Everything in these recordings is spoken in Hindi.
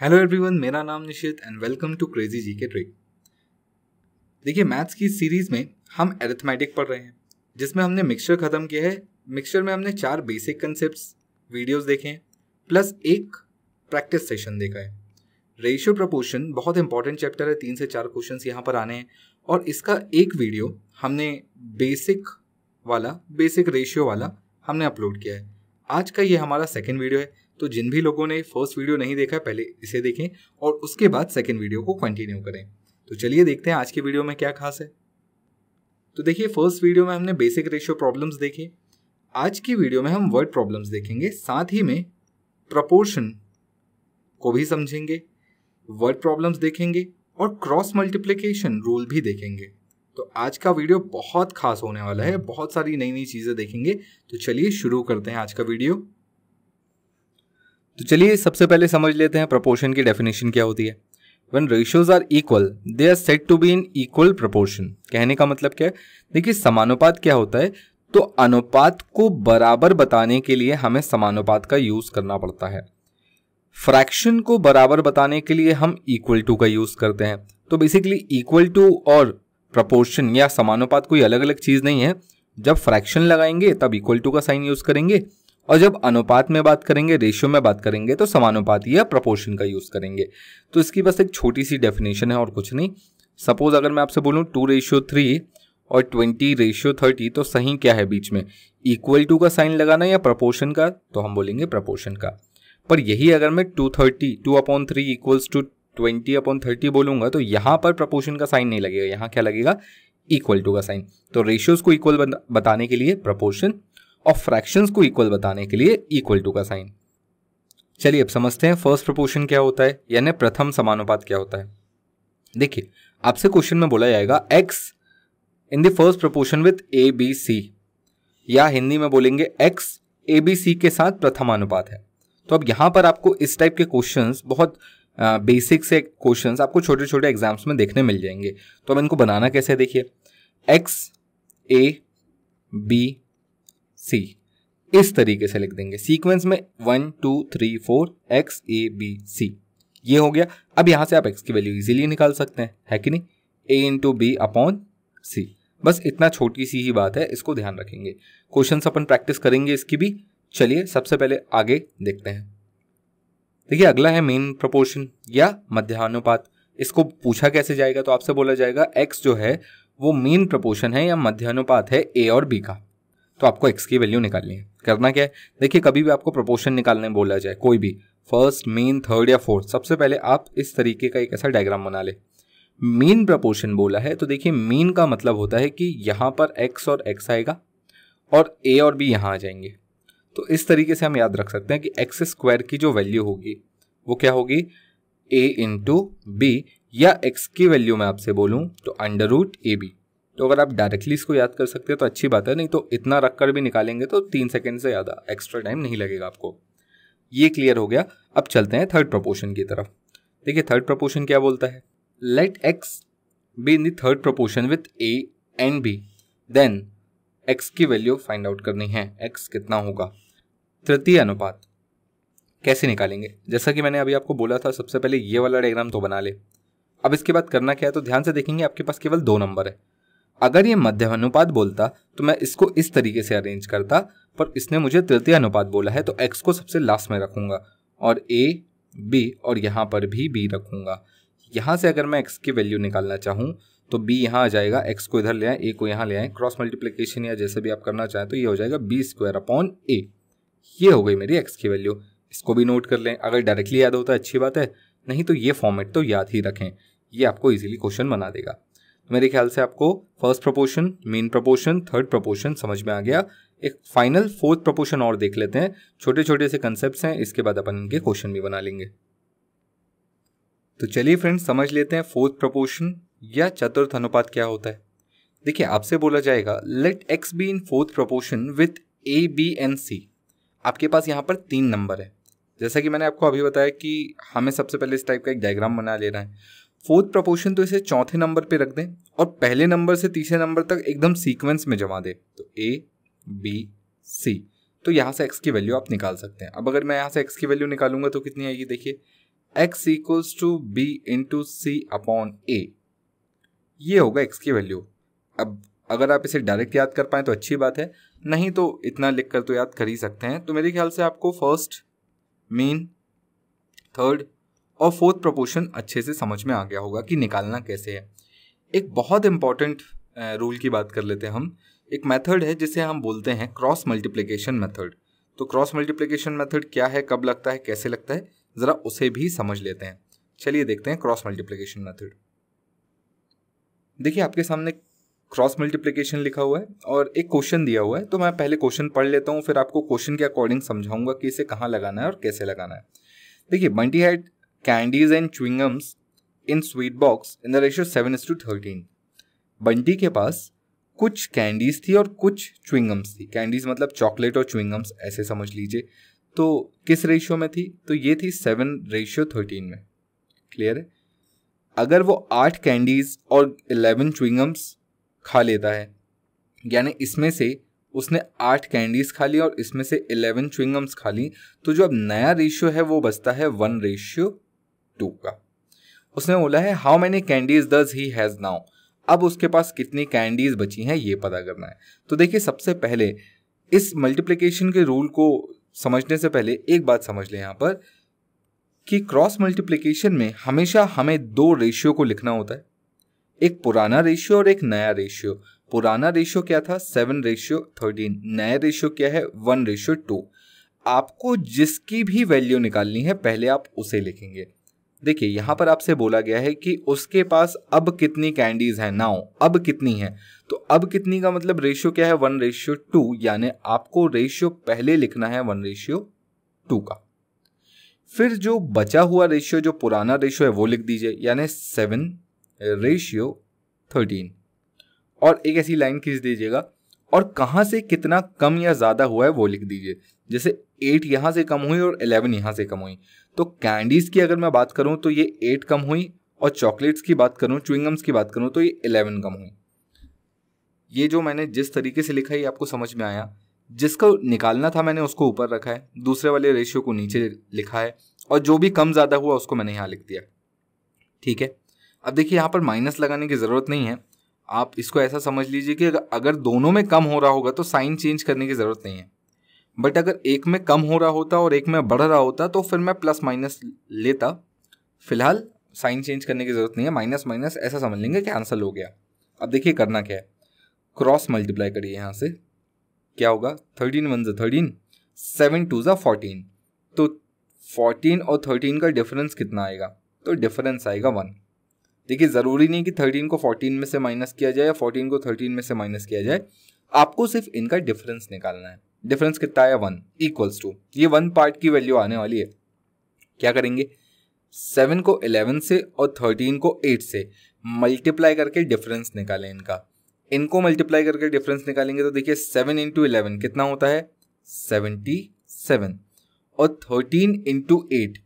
हेलो एवरीवन मेरा नाम Nishit and welcome to crazy G K trick देखिए मैथ्स की सीरीज में हम एरिथमेटिक पढ़ रहे हैं जिसमें हमने मिक्सचर ख़त्म किया है मिक्सचर में हमने चार बेसिक कंसेप्ट वीडियोस देखे हैं प्लस एक प्रैक्टिस सेशन देखा है रेशियो प्रपोर्शन बहुत इंपॉर्टेंट चैप्टर है तीन से चार क्वेश्चन यहाँ पर आने हैं और इसका एक वीडियो हमने बेसिक वाला बेसिक रेशियो वाला हमने अपलोड किया है आज का ये हमारा सेकेंड वीडियो है तो जिन भी लोगों ने फर्स्ट वीडियो नहीं देखा पहले इसे देखें और उसके बाद सेकेंड वीडियो को कंटिन्यू करें तो चलिए देखते हैं आज के वीडियो में क्या खास है तो देखिए फर्स्ट वीडियो में हमने बेसिक रेशियो प्रॉब्लम्स देखे आज की वीडियो में हम वर्ड प्रॉब्लम्स देखेंगे साथ ही में प्रपोर्शन को भी समझेंगे वर्ड प्रॉब्लम्स देखेंगे और क्रॉस मल्टीप्लिकेशन रूल भी देखेंगे तो आज का वीडियो बहुत खास होने वाला है बहुत सारी नई नई चीज़ें देखेंगे तो चलिए शुरू करते हैं आज का वीडियो तो चलिए सबसे पहले समझ लेते हैं प्रपोर्शन की डेफिनेशन क्या होती है when ratios are equal they are said to be in equal proportion कहने का मतलब क्या है देखिए समानुपात क्या होता है तो अनुपात को बराबर बताने के लिए हमें समानुपात का यूज करना पड़ता है फ्रैक्शन को बराबर बताने के लिए हम इक्वल टू का यूज करते हैं तो बेसिकली इक्वल टू और प्रपोर्शन या समानुपात कोई अलग अलग चीज नहीं है जब फ्रैक्शन लगाएंगे तब इक्वल टू का साइन यूज करेंगे और जब अनुपात में बात करेंगे रेशियो में बात करेंगे तो समानुपात या प्रपोर्शन का यूज़ करेंगे तो इसकी बस एक छोटी सी डेफिनेशन है और कुछ नहीं सपोज अगर मैं आपसे बोलूँ टू रेशियो थ्री और ट्वेंटी रेशियो थर्टी तो सही क्या है बीच में इक्वल टू का साइन लगाना या प्रपोर्शन का तो हम बोलेंगे प्रपोर्शन का पर यही अगर मैं two thirty two upon three equals to twenty upon thirty बोलूंगा तो यहाँ पर प्रपोर्शन का साइन नहीं लगेगा यहाँ क्या लगेगा इक्वल टू का साइन तो रेशियोज को इक्वल बताने के लिए प्रपोर्शन और फ्रैक्शंस को इक्वल बताने के लिए इक्वल टू का साइन चलिए अब समझते हैं फर्स्ट प्रपोर्शन क्या होता है यानी प्रथम समानुपात क्या होता है देखिए आपसे क्वेश्चन में बोला जाएगा x in the first proportion with A B C या हिंदी में बोलेंगे एक्स ए बी सी के साथ प्रथमानुपात है तो अब यहां पर आपको इस टाइप के क्वेश्चंस बहुत बेसिक से क्वेश्चंस आपको छोटे छोटे एग्जाम्स में देखने मिल जाएंगे तो अब इनको बनाना कैसे देखिए एक्स ए बी सी इस तरीके से लिख देंगे सीक्वेंस में one two three four x A B C ये हो गया अब यहाँ से आप एक्स की वैल्यू इजीली निकाल सकते हैं है कि नहीं A into B upon C बस इतना छोटी सी ही बात है इसको ध्यान रखेंगे क्वेश्चन अपन प्रैक्टिस करेंगे इसकी भी चलिए सबसे पहले आगे देखते हैं देखिए अगला है मेन प्रपोर्शन या मध्यानुपात इसको पूछा कैसे जाएगा तो आपसे बोला जाएगा एक्स जो है वो मेन प्रपोर्शन है या मध्यानुपात है ए और बी का तो आपको एक्स की वैल्यू निकालनी है करना क्या है देखिए कभी भी आपको प्रोपोर्शन निकालने बोला जाए कोई भी फर्स्ट मेन थर्ड या फोर्थ सबसे पहले आप इस तरीके का एक ऐसा डायग्राम बना ले मेन प्रपोर्शन बोला है तो देखिए मेन का मतलब होता है कि यहाँ पर एक्स और एक्स आएगा और ए और बी यहाँ आ जाएंगे तो इस तरीके से हम याद रख सकते हैं कि एक्स स्क्वायर की जो वैल्यू होगी वो क्या होगी ए इंटू बी या एक्स की वैल्यू मैं आपसे बोलूँ तो अंडर रूट ए बी तो अगर आप डायरेक्टली इसको याद कर सकते हो तो अच्छी बात है नहीं तो इतना रख कर भी निकालेंगे तो तीन सेकेंड से ज़्यादा एक्स्ट्रा टाइम नहीं लगेगा आपको ये क्लियर हो गया अब चलते हैं थर्ड प्रपोर्शन की तरफ देखिए थर्ड प्रपोर्शन क्या बोलता है let x be in third third proportion with A and B then x की वैल्यू फाइंड आउट करनी है एक्स कितना होगा तृतीय अनुपात कैसे निकालेंगे जैसा कि मैंने अभी आपको बोला था सबसे पहले ये वाला डायग्राम तो बना ले अब इसके बाद करना क्या है तो ध्यान से देखेंगे आपके पास केवल दो नंबर है अगर ये अनुपात बोलता तो मैं इसको इस तरीके से अरेंज करता पर इसने मुझे तृतीय अनुपात बोला है तो एक्स को सबसे लास्ट में रखूँगा और ए बी और यहाँ पर भी बी रखूँगा यहाँ से अगर मैं एक्स की वैल्यू निकालना चाहूँ तो बी यहाँ आ जाएगा एक्स को इधर ले आए ए को यहाँ ले आए क्रॉस मल्टीप्लिकेशन या जैसे भी आप करना चाहें तो ये हो जाएगा बी स्क्वायर अपॉन ए ये हो गई मेरी एक्स की वैल्यू इसको भी नोट कर लें अगर डायरेक्टली याद होता है अच्छी बात है नहीं तो ये फॉर्मेट तो याद ही रखें ये आपको इजीली क्वेश्चन बना देगा मेरे ख्याल से आपको first proportion mean proportion third proportion समझ में आ गया एक फाइनल फोर्थ प्रपोर्शन और देख लेते हैं छोटे छोटे से कंसेप्ट हैं इसके बाद अपन इनके क्वेश्चन भी बना लेंगे तो चलिए फ्रेंड्स समझ लेते हैं फोर्थ प्रपोर्शन या चतुर्थ अनुपात क्या होता है देखिए आपसे बोला जाएगा let x be in fourth proportion with A B and C आपके पास यहाँ पर तीन नंबर है जैसा कि मैंने आपको अभी बताया कि हमें सबसे पहले इस टाइप का एक डायग्राम बना लेना है फोर्थ प्रपोर्शन तो इसे चौथे नंबर पे रख दें और पहले नंबर से तीसरे नंबर तक एकदम सीक्वेंस में जमा दें तो ए बी सी तो यहाँ से एक्स की वैल्यू आप निकाल सकते हैं अब अगर मैं यहाँ से एक्स की वैल्यू निकालूंगा तो कितनी आएगी देखिए x equals to B into C upon A ये होगा एक्स की वैल्यू अब अगर आप इसे डायरेक्ट याद कर पाएँ तो अच्छी बात है नहीं तो इतना लिख कर तो याद कर ही सकते हैं तो मेरे ख्याल से आपको फर्स्ट मीन थर्ड और फोर्थ प्रपोर्शन अच्छे से समझ में आ गया होगा कि निकालना कैसे है एक बहुत इंपॉर्टेंट रूल की बात कर लेते हैं हम एक मेथड है जिसे हम बोलते हैं क्रॉस मल्टीप्लिकेशन मेथड तो क्रॉस मल्टीप्लिकेशन मेथड क्या है कब लगता है कैसे लगता है ज़रा उसे भी समझ लेते हैं चलिए देखते हैं क्रॉस मल्टीप्लिकेशन मेथड देखिए आपके सामने क्रॉस मल्टीप्लिकेशन लिखा हुआ है और एक क्वेश्चन दिया हुआ है तो मैं पहले क्वेश्चन पढ़ लेता हूँ फिर आपको क्वेश्चन के अकॉर्डिंग समझाऊंगा कि इसे कहाँ लगाना है और कैसे लगाना है देखिए Bunty had candies and chewing gums in sweet box in the ratio seven is to thirteen Bunty के पास कुछ कैंडीज थी और कुछ च्विंगम्स थी कैंडीज मतलब चॉकलेट और च्विंगम्स ऐसे समझ लीजिए तो किस रेशियो में थी तो ये थी सेवन रेशियो थर्टीन में क्लियर है अगर वो आठ कैंडीज और इलेवन च्विंगम्स खा लेता है यानी इसमें से उसने आठ कैंडीज खा ली और इसमें से इलेवन च्विंगम्स खा ली तो जो अब नया रेशियो है वो बचता है वन रेशियो टू का उसने बोला है हाउ मैनी कैंडीज दस ही हैज़ नाउ अब उसके पास कितनी कैंडीज बची हैं ये पता करना है तो देखिए सबसे पहले इस मल्टीप्लीकेशन के रूल को समझने से पहले एक बात समझ लें यहाँ पर कि क्रॉस मल्टीप्लीकेशन में हमेशा हमें दो रेशियो को लिखना होता है एक पुराना रेशियो और एक नया रेशियो पुराना रेशियो क्या था सेवन रेशियो थर्टीन नया रेशियो क्या है वन रेशियो टू आपको जिसकी भी वैल्यू निकालनी है पहले आप उसे लिखेंगे देखिए यहाँ पर आपसे बोला गया है कि उसके पास अब कितनी कैंडीज हैं नाउ अब कितनी है तो अब कितनी का मतलब रेशियो क्या है वन रेशियो टू यानी आपको रेशियो पहले लिखना है वन रेशियो टू का फिर जो बचा हुआ रेशियो जो पुराना रेशियो है वो लिख दीजिए यानी सेवन रेशियो थर्टीन और एक ऐसी लाइन खींच दीजिएगा और कहाँ से कितना कम या ज़्यादा हुआ है वो लिख दीजिए जैसे एट यहाँ से कम हुई और एलेवन यहाँ से कम हुई तो कैंडीज़ की अगर मैं बात करूँ तो ये एट कम हुई और चॉकलेट्स की बात करूँ चुविंगम्स की बात करूँ तो ये इलेवन कम हुई ये जो मैंने जिस तरीके से लिखा ये आपको समझ में आया जिसको निकालना था मैंने उसको ऊपर रखा है दूसरे वाले रेशियो को नीचे लिखा है और जो भी कम ज़्यादा हुआ उसको मैंने यहाँ लिख दिया ठीक है अब देखिए यहाँ पर माइनस लगाने की ज़रूरत नहीं है आप इसको ऐसा समझ लीजिए कि अगर दोनों में कम हो रहा होगा तो साइन चेंज करने की ज़रूरत नहीं है बट अगर एक में कम हो रहा होता और एक में बढ़ रहा होता तो फिर मैं प्लस माइनस लेता फिलहाल साइन चेंज करने की ज़रूरत नहीं है माइनस माइनस ऐसा समझ लेंगे कि आंसर हो गया अब देखिए करना क्या है क्रॉस मल्टीप्लाई करिए यहाँ से क्या होगा थर्टीन वन ज़ा थर्टीन सेवन टू ज़ा फोर्टीन तो फोर्टीन और थर्टीन का डिफरेंस कितना आएगा तो डिफरेंस आएगा वन देखिए ज़रूरी नहीं कि थर्टीन को फोर्टीन में से माइनस किया जाए या फोर्टीन को थर्टीन में से माइनस किया जाए आपको सिर्फ इनका डिफरेंस निकालना है डिफरेंस कितना आया वन इक्वल्स टू ये वन पार्ट की वैल्यू आने वाली है क्या करेंगे सेवन को इलेवन से और थर्टीन को एट से मल्टीप्लाई करके डिफरेंस निकालें इनका इनको मल्टीप्लाई करके डिफरेंस निकालेंगे तो देखिए सेवन इंटू इलेवन कितना होता है सेवेंटी सेवन और थर्टीन इंटू एट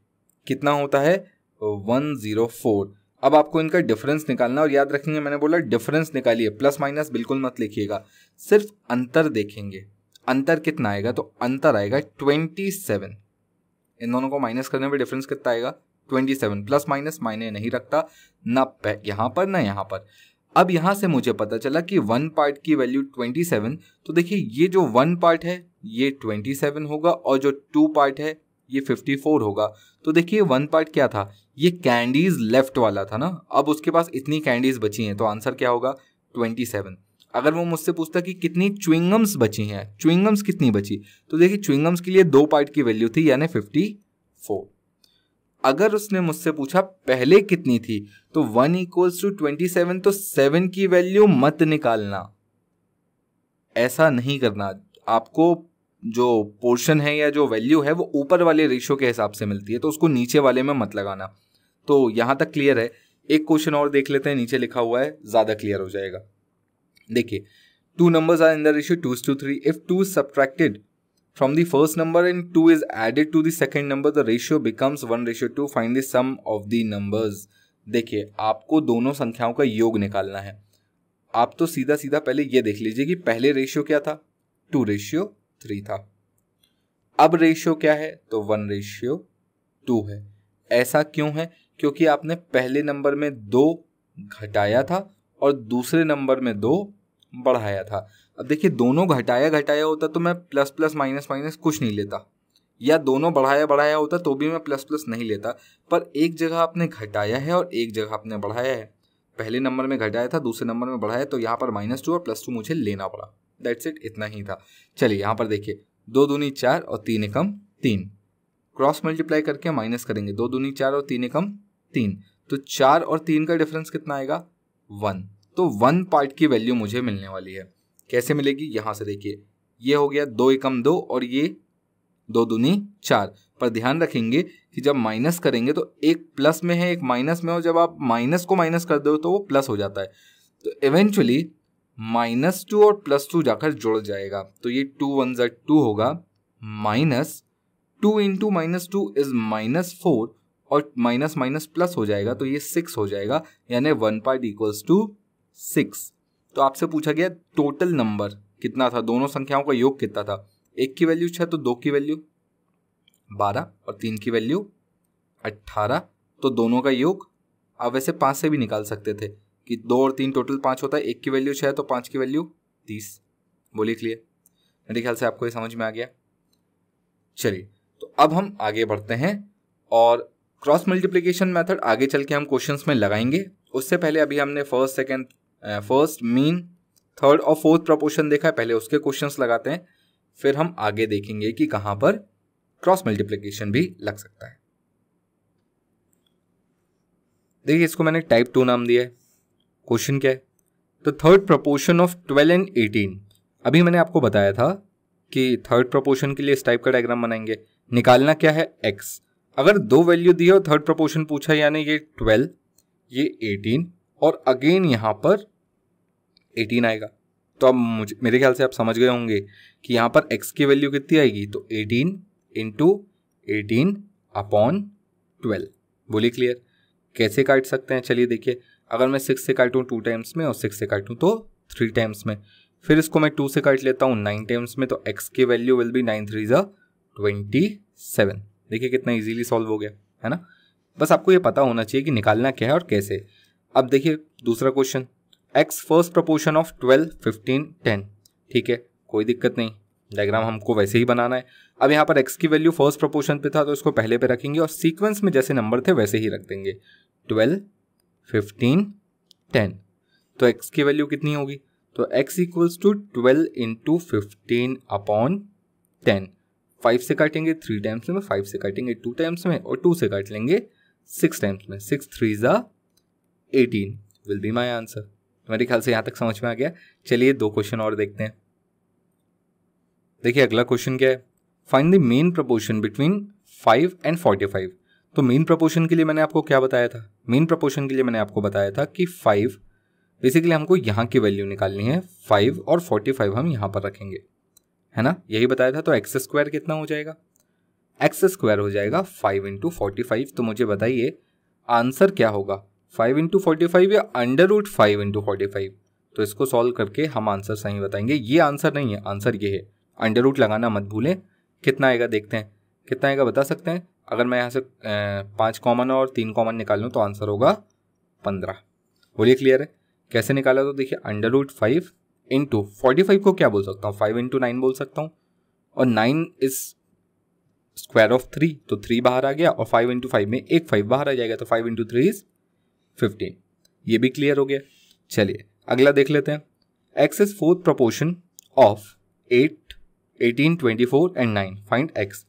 कितना होता है वन ज़ीरो फोर अब आपको इनका डिफरेंस निकालना और याद रखेंगे मैंने बोला डिफरेंस निकालिए प्लस माइनस बिल्कुल मत लिखिएगा सिर्फ अंतर देखेंगे अंतर कितना आएगा तो अंतर आएगा ट्वेंटी सेवन इन दोनों को माइनस करने पर डिफरेंस कितना आएगा ट्वेंटी सेवन प्लस माइनस मायने नहीं रखता ना यहाँ पर ना यहाँ पर अब यहाँ से मुझे पता चला कि वन पार्ट की वैल्यू ट्वेंटी सेवन तो देखिए ये जो वन पार्ट है ये ट्वेंटी सेवन होगा और जो टू पार्ट है ये फिफ्टी फोर होगा तो देखिए वन पार्ट क्या था ये कैंडीज लेफ्ट वाला था ना अब उसके पास इतनी कैंडीज बची हैं तो आंसर क्या होगा ट्वेंटी सेवन अगर वो मुझसे पूछता कि कितनी च्विंगम्स बची हैं च्विंगम्स कितनी बची तो देखिए च्विंगम्स के लिए दो पार्ट की वैल्यू थी यानी फिफ्टी फोर अगर उसने मुझसे पूछा पहले कितनी थी तो one equals to twenty seven तो सेवन की वैल्यू मत निकालना ऐसा नहीं करना आपको जो पोर्शन है या जो वैल्यू है वो ऊपर वाले रेशो के हिसाब से मिलती है तो उसको नीचे वाले में मत लगाना तो यहां तक क्लियर है एक क्वेश्चन और देख लेते हैं नीचे लिखा हुआ है ज़्यादा क्लियर हो जाएगा देखिए two numbers are in the ratio two to three if two is subtracted from the first number and two is added to the second number the ratio becomes one ratio two find the sum of the numbers देखिए आपको दोनों संख्याओं का योग निकालना है आप तो सीधा सीधा पहले ये देख लीजिए कि पहले रेशियो क्या था टू रेशियो थ्री था अब रेशियो क्या है तो वन रेशियो टू है ऐसा क्यों है क्योंकि आपने पहले नंबर में दो घटाया था और दूसरे नंबर में दो बढ़ाया था अब देखिए दोनों घटाया घटाया होता तो मैं प्लस प्लस माइनस माइनस कुछ नहीं लेता या दोनों बढ़ाया बढ़ाया होता तो भी मैं प्लस प्लस नहीं लेता पर एक जगह आपने घटाया है और एक जगह आपने बढ़ाया है पहले नंबर में घटाया था दूसरे नंबर में बढ़ाया तो यहाँ पर माइनस टू और प्लस टू मुझे लेना पड़ा दैट्स इट इतना ही था चलिए यहाँ पर देखिए दो दूनी चार और तीन एकम तीन क्रॉस मल्टीप्लाई करके माइनस करेंगे दो दूनी चार और तीन एकम तीन तो चार और तीन का डिफरेंस कितना आएगा वन तो वन पार्ट की वैल्यू मुझे मिलने वाली है कैसे मिलेगी यहाँ से देखिए ये हो गया दो एकम दो और ये दो दूनी चार पर ध्यान रखेंगे कि जब माइनस करेंगे तो एक प्लस में है एक माइनस में हो जब आप माइनस को माइनस कर दो तो वो प्लस हो जाता है तो इवेंचुअली माइनस टू और प्लस टू जाकर जुड़ जाएगा तो ये टू वन ज़ा टू होगा minus two into minus two is minus four और माइनस माइनस प्लस हो जाएगा तो ये सिक्स हो जाएगा यानी one part equals to six तो आपसे पूछा गया टोटल नंबर कितना था दोनों संख्याओं का योग कितना था एक की वैल्यू छः तो दो की वैल्यू बारह और तीन की वैल्यू अट्ठारह तो दोनों का योग आप वैसे पाँच से भी निकाल सकते थे कि दो और तीन टोटल पाँच होता है एक की वैल्यू छः तो पाँच की वैल्यू तीस बोलिए क्लियर मेरे ख्याल से आपको ये समझ में आ गया चलिए तो अब हम आगे बढ़ते हैं और क्रॉस मल्टीप्लीकेशन मेथड आगे चल के हम क्वेश्चंस में लगाएंगे उससे पहले अभी हमने first second first mean third और फोर्थ प्रपोर्शन देखा है पहले उसके क्वेश्चंस लगाते हैं फिर हम आगे देखेंगे कि कहां पर क्रॉस मल्टीप्लीकेशन भी लग सकता है देखिए इसको मैंने टाइप टू नाम दिया है क्वेश्चन क्या है तो third proportion of twelve and eighteen अभी मैंने आपको बताया था कि थर्ड प्रपोर्शन के लिए इस टाइप का डायग्राम बनाएंगे निकालना क्या है एक्स अगर दो वैल्यू दी है थर्ड प्रपोर्शन पूछा यानी ये ट्वेल्व ये एटीन और अगेन यहाँ पर एटीन आएगा तो अब मुझे मेरे ख्याल से आप समझ गए होंगे कि यहाँ पर एक्स की वैल्यू कितनी आएगी तो eighteen into eighteen upon twelve बोली क्लियर कैसे काट सकते हैं चलिए देखिए अगर मैं सिक्स से काटूँ टू टाइम्स में और सिक्स से काटूँ तो थ्री टाइम्स में फिर इसको मैं टू से काट लेता हूँ नाइन टाइम्स में तो एक्स की value will be nine three ज़ा ट्वेंटी सेवन देखिए कितना इजीली सॉल्व हो गया है ना बस आपको ये पता होना चाहिए कि निकालना क्या है और कैसे अब देखिए दूसरा question x first proportion of twelve fifteen ten ठीक है कोई दिक्कत नहीं डायग्राम हमको वैसे ही बनाना है अब यहाँ पर एक्स की वैल्यू फर्स्ट प्रपोर्शन पे था तो इसको पहले पे रखेंगे और सीक्वेंस में जैसे नंबर थे वैसे ही रख देंगे ट्वेल्व फिफ्टीन टेन तो एक्स की वैल्यू कितनी होगी तो x equals to twelve into fifteen upon ten five से काटेंगे थ्री टाइम्स में फाइव से काटेंगे टू टाइम्स में और टू से काट लेंगे सिक्स टाइम्स में सिक्स थ्री ज़ा eighteen will be my answer मेरे ख्याल से यहाँ तक समझ में आ गया चलिए दो क्वेश्चन और देखते हैं देखिए अगला क्वेश्चन क्या है find the mean proportion between five and forty five तो मेन प्रपोर्शन के लिए मैंने आपको क्या बताया था मेन प्रपोर्शन के लिए मैंने आपको बताया था कि फाइव बेसिकली हमको यहाँ की वैल्यू निकालनी है फाइव और फोर्टी फाइव हम यहाँ पर रखेंगे है ना यही बताया था तो एक्स स्क्वायर कितना हो जाएगा एक्स स्क्वायर हो जाएगा फाइव इंटू फोर्टी फाइव तो मुझे बताइए आंसर क्या होगा फाइव इंटू फोर्टी फाइव या under root five into forty five तो इसको सॉल्व करके हम आंसर सही बताएंगे ये आंसर नहीं है आंसर ये है अंडर रूट लगाना मत भूलें कितना आएगा देखते हैं कितना आएगा बता सकते हैं अगर मैं यहाँ से पाँच कॉमन और तीन कॉमन निकाल लूँ तो आंसर होगा पंद्रह बोलिए क्लियर है कैसे निकाला तो देखिए under root five into forty five को क्या बोल सकता हूँ फाइव इंटू नाइन बोल सकता हूँ और nine is square of three तो थ्री बाहर आ गया और फाइव इंटू फाइव में एक फाइव बाहर आ जाएगा तो five into three is fifteen ये भी क्लियर हो गया चलिए अगला देख लेते हैं x is fourth proportion of eight eighteen twenty four and nine find x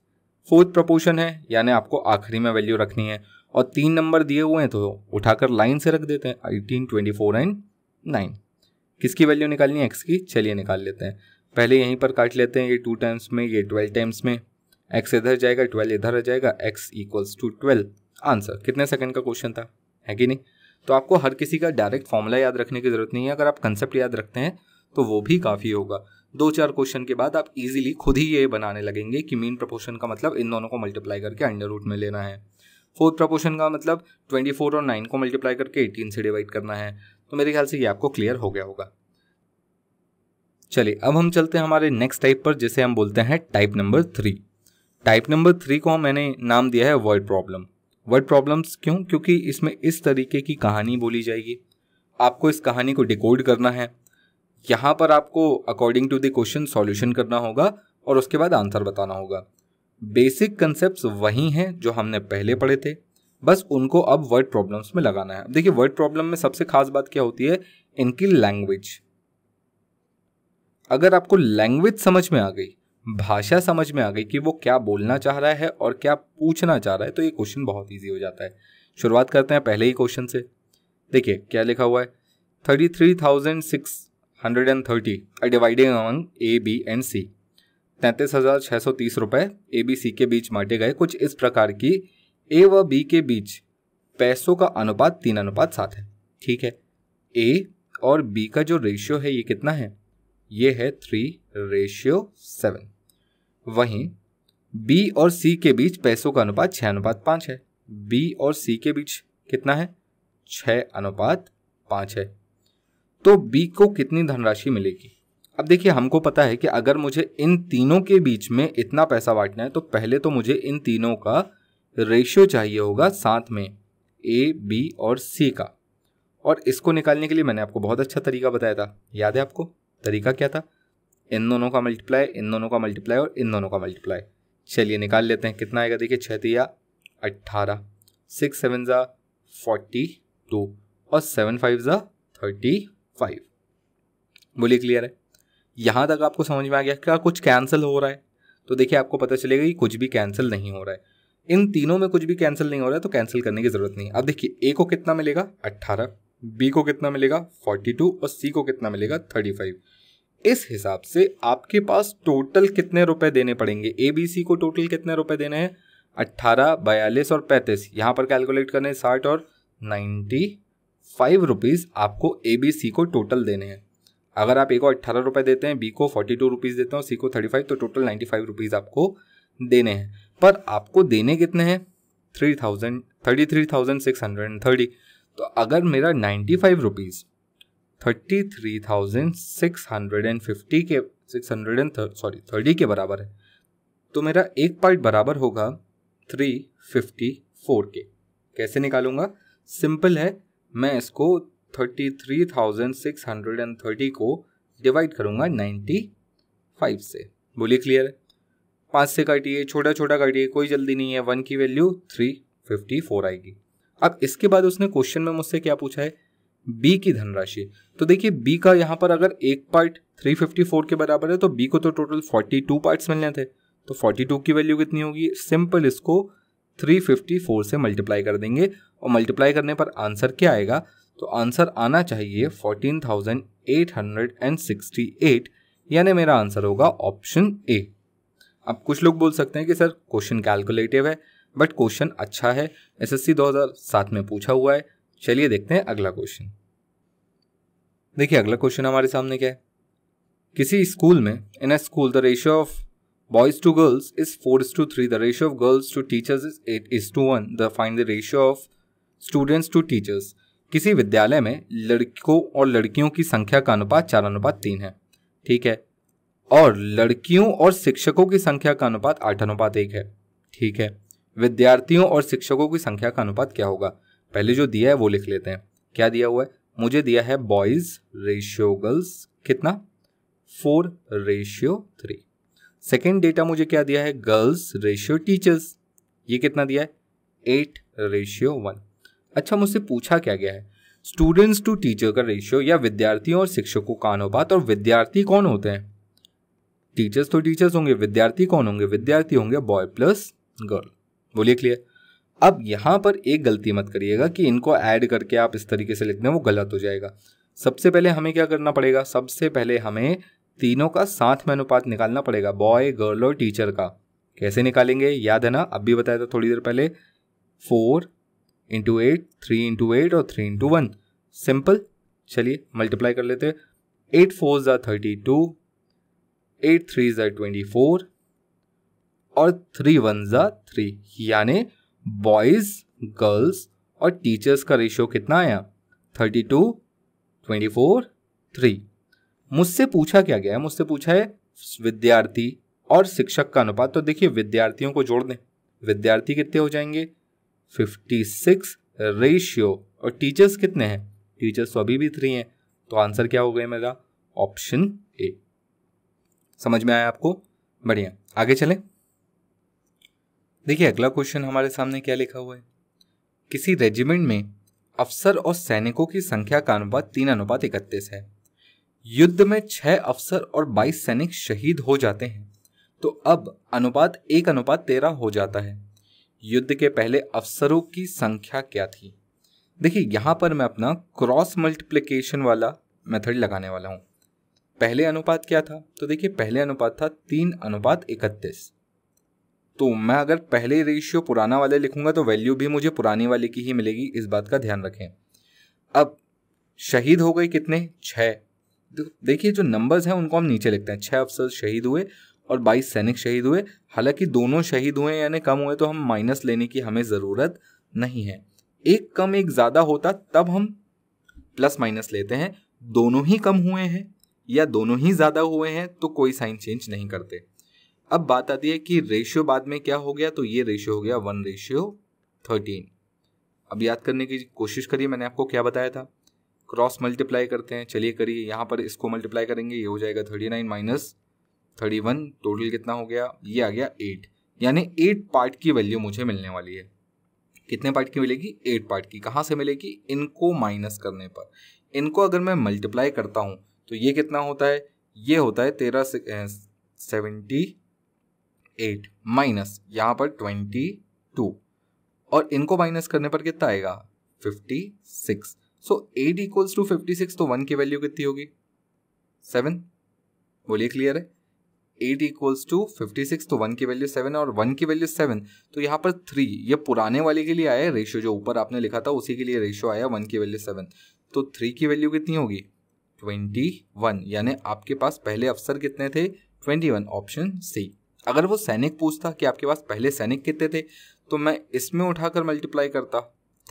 fourth proportion है यानी आपको आखिरी में वैल्यू रखनी है और तीन नंबर दिए हुए हैं तो उठाकर लाइन से रख देते हैं eighteen twenty four and nine किसकी वैल्यू निकालनी है एक्स की चलिए निकाल लेते हैं पहले यहीं पर काट लेते हैं ये टू टाइम्स में ये ट्वेल्व टाइम्स में एक्स इधर जाएगा ट्वेल्व इधर आ जाएगा x equals to twelve answer कितने सेकंड का क्वेश्चन था है कि नहीं तो आपको हर किसी का डायरेक्ट फॉर्मूला याद रखने की ज़रूरत नहीं है अगर आप कंसेप्ट याद रखते हैं तो वो भी काफ़ी होगा दो चार क्वेश्चन के बाद आप इजीली खुद ही ये बनाने लगेंगे कि मीन प्रपोर्शन का मतलब इन दोनों को मल्टीप्लाई करके अंडर रूट में लेना है फोर्थ प्रपोर्शन का मतलब ट्वेंटी फोर और नाइन को मल्टीप्लाई करके एटीन से डिवाइड करना है तो मेरे ख्याल से ये आपको क्लियर हो गया होगा चलिए अब हम चलते हैं हमारे नेक्स्ट टाइप पर जिसे हम बोलते हैं type number three type number three को मैंने नाम दिया है वर्ड प्रॉब्लम वर्ड प्रॉब्लम्स क्यों क्योंकि इसमें इस तरीके की कहानी बोली जाएगी आपको इस कहानी को डिकोड करना है यहाँ पर आपको according to the question solution करना होगा और उसके बाद आंसर बताना होगा बेसिक कंसेप्ट वही हैं जो हमने पहले पढ़े थे बस उनको अब वर्ड प्रॉब्लम्स में लगाना है देखिए वर्ड प्रॉब्लम में सबसे खास बात क्या होती है इनकी लैंग्वेज अगर आपको लैंग्वेज समझ में आ गई भाषा समझ में आ गई कि वो क्या बोलना चाह रहा है और क्या पूछना चाह रहा है तो ये क्वेश्चन बहुत ईजी हो जाता है शुरुआत करते हैं पहले ही क्वेश्चन से देखिए क्या लिखा हुआ है thirty three thousand six hundred and thirty dividing among A B and C तैंतीस हज़ार छः सौ तीस रुपये ए बी सी के बीच बांटे गए कुछ इस प्रकार की ए व बी के बीच पैसों का अनुपात तीन अनुपात सात है ठीक है ए और बी का जो रेशियो है ये कितना है ये है थ्री रेशियो सेवन वहीं बी और सी के बीच पैसों का अनुपात छः अनुपात पाँच है बी और सी के बीच कितना है छ अनुपात पाँच है तो बी को कितनी धनराशि मिलेगी अब देखिए हमको पता है कि अगर मुझे इन तीनों के बीच में इतना पैसा बांटना है तो पहले तो मुझे इन तीनों का रेशियो चाहिए होगा साथ में ए बी और सी का और इसको निकालने के लिए मैंने आपको बहुत अच्छा तरीका बताया था याद है आपको तरीका क्या था इन दोनों का मल्टीप्लाई इन दोनों का मल्टीप्लाई और इन दोनों का मल्टीप्लाई चलिए निकाल लेते हैं कितना आएगा देखिए छतिया अट्ठारह सिक्स सेवन ज़ा फोर्टी टू और सेवन फाइव ज़ा थर्टी फाइव बोलिए क्लियर है यहाँ तक आपको समझ में आ गया क्या कुछ कैंसिल हो रहा है तो देखिए आपको पता चलेगा कि कुछ भी कैंसिल नहीं हो रहा है इन तीनों में कुछ भी कैंसिल नहीं हो रहा है तो कैंसिल करने की ज़रूरत नहीं अब देखिए ए को कितना मिलेगा अट्ठारह बी को कितना मिलेगा 42 और सी को कितना मिलेगा 35 इस हिसाब से आपके पास टोटल कितने रुपए देने पड़ेंगे ए बी सी को टोटल कितने रुपए देने हैं अट्ठारह बयालीस और पैंतीस यहाँ पर कैलकुलेट करने साठ और नाइन्टी फाइव रुपीज़ आपको ए बी सी को टोटल देने हैं अगर आप ए को अट्ठारह रुपए देते हैं बी को फोर्टी टू रुपीज़ देते हैं और सी को थर्टी फाइव तो टोटल नाइन्टी फाइव रुपीज़ आपको देने हैं पर आपको देने कितने हैं three thousand thirty three thousand six hundred and thirty तो अगर मेरा ninety five rupees thirty three thousand six hundred and fifty के six hundred and sorry thirty के बराबर है तो मेरा एक पार्ट बराबर होगा थ्री फिफ्टी फोर के कैसे निकालूंगा सिंपल है मैं इसको thirty three thousand six hundred and thirty को डिवाइड करूंगा नाइन्टी फाइव से बोलिए क्लियर है पाँच से काटिए छोटा छोटा काटिए कोई जल्दी नहीं है वन की वैल्यू थ्री फिफ्टी फोर आएगी अब इसके बाद उसने क्वेश्चन में मुझसे क्या पूछा है बी की धनराशि तो देखिए बी का यहाँ पर अगर एक पार्ट 354 के बराबर है तो बी को तो टोटल 42 पार्ट्स मिलने थे तो 42 की वैल्यू कितनी होगी सिंपल इसको 354 से मल्टीप्लाई कर देंगे और मल्टीप्लाई करने पर आंसर क्या आएगा तो आंसर आना चाहिए 14,868 यानी मेरा आंसर होगा ऑप्शन ए अब कुछ लोग बोल सकते हैं कि सर क्वेश्चन कैलकुलेटिव है बट क्वेश्चन अच्छा है एसएससी 2007 में पूछा हुआ है चलिए देखते हैं अगला क्वेश्चन देखिए अगला क्वेश्चन हमारे सामने क्या है किसी स्कूल में in a school the ratio of boys to girls is four is to three the ratio of girls to teachers is eight is to one the find the ratio of students to teachers किसी विद्यालय में लड़कों और लड़कियों की संख्या का अनुपात चार अनुपात तीन है ठीक है और लड़कियों और शिक्षकों की संख्या का अनुपात आठ अनुपात एक है ठीक है विद्यार्थियों और शिक्षकों की संख्या का अनुपात क्या होगा पहले जो दिया है वो लिख लेते हैं क्या दिया हुआ है मुझे दिया है बॉयज रेशियो गर्ल्स कितना four ratio three second data मुझे क्या दिया है गर्ल्स रेशियो टीचर्स ये कितना दिया है एट रेशियो वन अच्छा मुझसे पूछा क्या गया है स्टूडेंट्स टू टीचर का रेशियो या विद्यार्थियों और शिक्षकों का अनुपात और विद्यार्थी कौन होते हैं टीचर्स तो टीचर्स होंगे विद्यार्थी कौन होंगे विद्यार्थी होंगे बॉय प्लस गर्ल बोलिए क्लियर अब यहाँ पर एक गलती मत करिएगा कि इनको ऐड करके आप इस तरीके से लिखने वो गलत हो जाएगा सबसे पहले हमें क्या करना पड़ेगा सबसे पहले हमें तीनों का साथ में अनुपात निकालना पड़ेगा बॉय गर्ल और टीचर का कैसे निकालेंगे याद है ना अब भी बताया था थोड़ी देर पहले four into eight three into eight और थ्री इंटू वन सिंपल चलिए मल्टीप्लाई कर लेते एट फोर ज़ा थर्टी टू एट थ्री ज़ा ट्वेंटी फोर और थ्री वन ज़ा थ्री यानी बॉयज़ गर्ल्स और टीचर्स का रेशियो कितना आया thirty two twenty four three मुझसे पूछा क्या गया है मुझसे पूछा है विद्यार्थी और शिक्षक का अनुपात तो देखिए विद्यार्थियों को जोड़ दें विद्यार्थी कितने हो जाएंगे फिफ्टी सिक्स रेशियो और टीचर्स कितने हैं टीचर्स तो अभी भी थ्री हैं तो आंसर क्या हो गया मेरा ऑप्शन ए समझ में आया आपको बढ़िया आगे चलें देखिए अगला क्वेश्चन हमारे सामने क्या लिखा हुआ है किसी रेजिमेंट में अफसर और सैनिकों की संख्या का अनुपात तीन अनुपात इकतीस है युद्ध में छह अफसर और बाईस सैनिक शहीद हो जाते हैं तो अब अनुपात एक अनुपात तेरह हो जाता है युद्ध के पहले अफसरों की संख्या क्या थी देखिए यहां पर मैं अपना क्रॉस मल्टीप्लिकेशन वाला मेथड लगाने वाला हूँ पहले अनुपात क्या था तो देखिए पहले अनुपात था तीन अनुपात इकतीस तो मैं अगर पहले रेशियो पुराना वाले लिखूंगा तो वैल्यू भी मुझे पुराने वाले की ही मिलेगी इस बात का ध्यान रखें अब शहीद हो गए कितने छः देखिए जो नंबर्स हैं उनको हम नीचे लिखते हैं छः अफसर शहीद हुए और बाईस सैनिक शहीद हुए हालांकि दोनों शहीद हुए यानी कम हुए तो हम माइनस लेने की हमें ज़रूरत नहीं है एक कम एक ज़्यादा होता तब हम प्लस माइनस लेते हैं दोनों ही कम हुए हैं या दोनों ही ज़्यादा हुए हैं तो कोई साइन चेंज नहीं करते अब बात आती है कि रेशियो बाद में क्या हो गया तो ये रेशियो हो गया वन रेशियो थर्टीन अब याद करने की कोशिश करिए मैंने आपको क्या बताया था क्रॉस मल्टीप्लाई करते हैं चलिए करिए यहाँ पर इसको मल्टीप्लाई करेंगे ये हो जाएगा thirty nine minus thirty one total कितना हो गया ये आ गया एट यानी एट पार्ट की वैल्यू मुझे मिलने वाली है कितने पार्ट की मिलेगी एट पार्ट की कहाँ से मिलेगी इनको माइनस करने पर इनको अगर मैं मल्टीप्लाई करता हूँ तो ये कितना होता है ये होता है तेरह सेवेंटी एट माइनस यहाँ पर ट्वेंटी टू और इनको माइनस करने पर कितना आएगा fifty six so eight equals to fifty six तो वन की वैल्यू कितनी होगी सेवन बोलिए क्लियर है eight equals to fifty six तो वन की वैल्यू सेवन और वन की वैल्यू सेवन तो यहाँ पर थ्री ये पुराने वाले के लिए आया है रेशियो जो ऊपर आपने लिखा था उसी के लिए रेशियो आया वन की वैल्यू सेवन तो थ्री की वैल्यू कितनी होगी ट्वेंटी वन यानी आपके पास पहले अवसर कितने थे ट्वेंटी वन ऑप्शन सी अगर वो सैनिक पूछता कि आपके पास पहले सैनिक कितने थे तो मैं इसमें उठाकर मल्टीप्लाई करता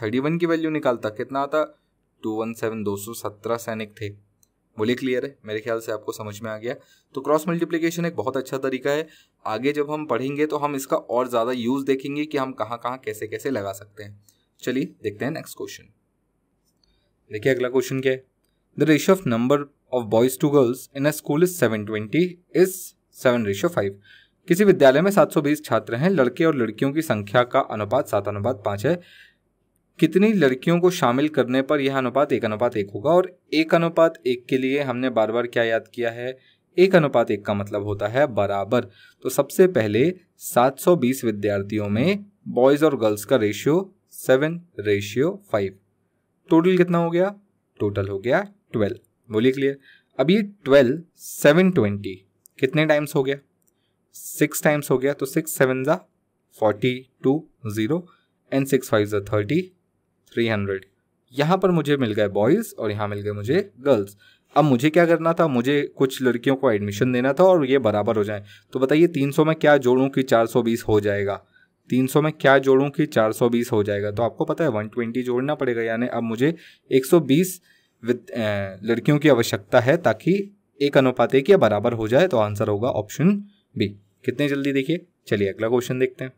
थर्टी वन की वैल्यू निकालता कितना आता टू वन सेवन दो सौ सत्रह सैनिक थे बोले क्लियर है मेरे ख्याल से आपको समझ में आ गया तो क्रॉस मल्टीप्लिकेशन एक बहुत अच्छा तरीका है आगे जब हम पढ़ेंगे तो हम इसका और ज़्यादा यूज़ देखेंगे कि हम कहाँ कहाँ कैसे कैसे लगा सकते हैं चलिए देखते हैं नेक्स्ट क्वेश्चन देखिए अगला क्वेश्चन क्या है the ratio of number of boys to girls in a school is seven twenty is seven ratio five किसी विद्यालय में 720 छात्र हैं लड़के और लड़कियों की संख्या का अनुपात सात अनुपात पाँच है कितनी लड़कियों को शामिल करने पर यह अनुपात एक अनुपात एक होगा और एक अनुपात एक के लिए हमने बार बार क्या याद किया है एक अनुपात एक का मतलब होता है बराबर तो सबसे पहले 720 विद्यार्थियों में बॉयज़ और गर्ल्स का ratio seven ratio five total कितना हो गया टोटल हो गया ट्वेल्व बोलिए क्लियर अब ये ट्वेल्व सेवन ट्वेंटी कितने टाइम्स हो गया सिक्स टाइम्स हो गया तो सिक्स सेवन ज़ा forty two zero and six five ज़ा थर्टी थ्री हंड्रेड यहाँ पर मुझे मिल गए बॉयज़ और यहाँ मिल गए मुझे गर्ल्स अब मुझे क्या करना था मुझे कुछ लड़कियों को एडमिशन देना था और ये बराबर हो जाए तो बताइए तीन सौ में क्या जोड़ूँ कि चार सौ बीस हो जाएगा तीन सौ में क्या जोड़ूँ कि चार सौ बीस हो जाएगा तो आपको पता है वन ट्वेंटी जोड़ना पड़ेगा यानी अब मुझे एक सौ बीस विद लड़कियों की आवश्यकता है ताकि एक अनुपात एक या बराबर हो जाए तो आंसर होगा ऑप्शन बी कितने जल्दी देखिए चलिए अगला क्वेश्चन देखते हैं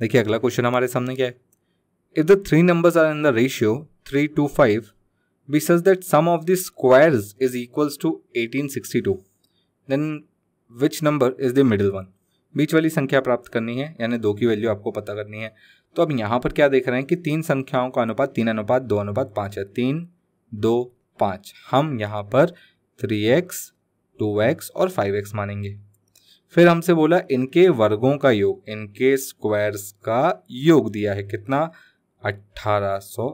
देखिए अगला क्वेश्चन हमारे सामने क्या है if the three numbers are in the ratio three two five be such that sum of the of is equals to eighteen sixty two then which number is the middle one बीच वाली संख्या प्राप्त करनी है यानी दो की वैल्यू आपको पता करनी है तो अब यहाँ पर क्या देख रहे हैं कि तीन संख्याओं का अनुपात तीन अनुपात दो अनुपात पाँच है तीन दो पाँच हम यहाँ पर थ्री एक्स टू एक्स और फाइव एक्स मानेंगे फिर हमसे बोला इनके वर्गों का योग इनके स्क्वायर्स का योग दिया है कितना अट्ठारह सौ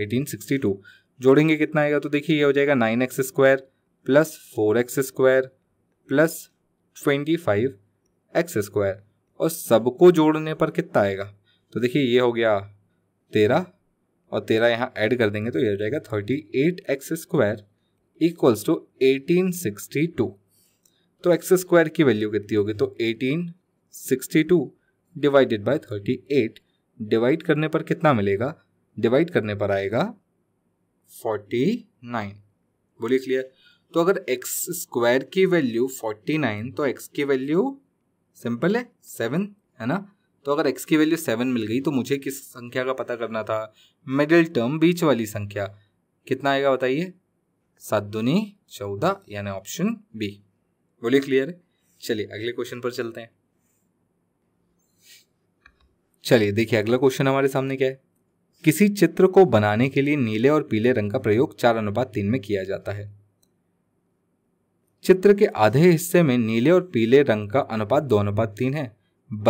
एटीन सिक्सटी टू जोड़ेंगे कितना आएगा तो देखिए ये हो जाएगा nine x square plus four x square plus twenty five x square और सबको जोड़ने पर कितना आएगा तो देखिए ये हो गया तेरह और तेरह यहाँ ऐड कर देंगे तो ये हो जाएगा thirty eight x square equals to eighteen sixty two तो एक्स स्क्वायर की वैल्यू कितनी होगी तो eighteen sixty two divided by thirty eight divide करने पर कितना मिलेगा डिवाइड करने पर आएगा फोर्टी नाइन बोलिए क्लियर तो अगर एक्स स्क्वायर की वैल्यू फोर्टी नाइन तो एक्स की वैल्यू सिंपल है सेवन है ना तो अगर x की वैल्यू सेवन मिल गई तो मुझे किस संख्या का पता करना था मिडिल टर्म बीच वाली संख्या कितना आएगा बताइए सात चौदह यानी ऑप्शन बी बोलिए क्लियर है चलिए अगले क्वेश्चन पर चलते हैं चलिए देखिए अगला क्वेश्चन हमारे सामने क्या है किसी चित्र को बनाने के लिए नीले और पीले रंग का प्रयोग चार अनुपात तीन में किया जाता है चित्र के आधे हिस्से में नीले और पीले रंग का अनुपात दो अनुपात तीन है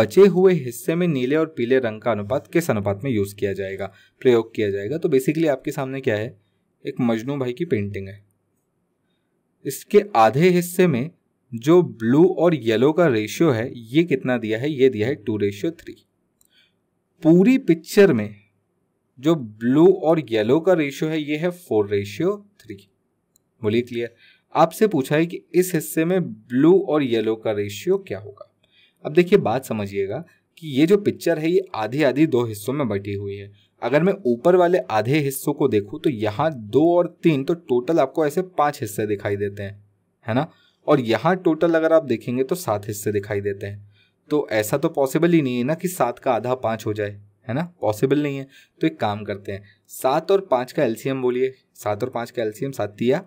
बचे हुए हिस्से में नीले और पीले रंग का अनुपात किस अनुपात में यूज किया जाएगा प्रयोग किया जाएगा तो बेसिकली आपके सामने क्या है एक मजनू भाई की पेंटिंग है इसके आधे हिस्से में जो ब्लू और येलो का रेशियो है ये कितना दिया है ये दिया है टू रेशियो थ्री पूरी पिक्चर में जो ब्लू और येलो का रेशियो है ये है फोर रेशियो थ्री बोलिए क्लियर आपसे पूछा है कि इस हिस्से में ब्लू और येलो का रेशियो क्या होगा अब देखिए बात समझिएगा कि ये जो पिक्चर है ये आधी आधी दो हिस्सों में बटी हुई है अगर मैं ऊपर वाले आधे हिस्सों को देखूँ तो यहाँ दो और तीन तो टोटल आपको ऐसे पाँच हिस्से दिखाई देते हैं है ना और यहाँ टोटल अगर आप देखेंगे तो सात हिस्से दिखाई देते हैं तो ऐसा तो पॉसिबल ही नहीं है ना कि सात का आधा पाँच हो जाए है ना पॉसिबल नहीं है तो एक काम करते हैं सात और पाँच का एल्सियम बोलिए सात और पाँच का सात सातिया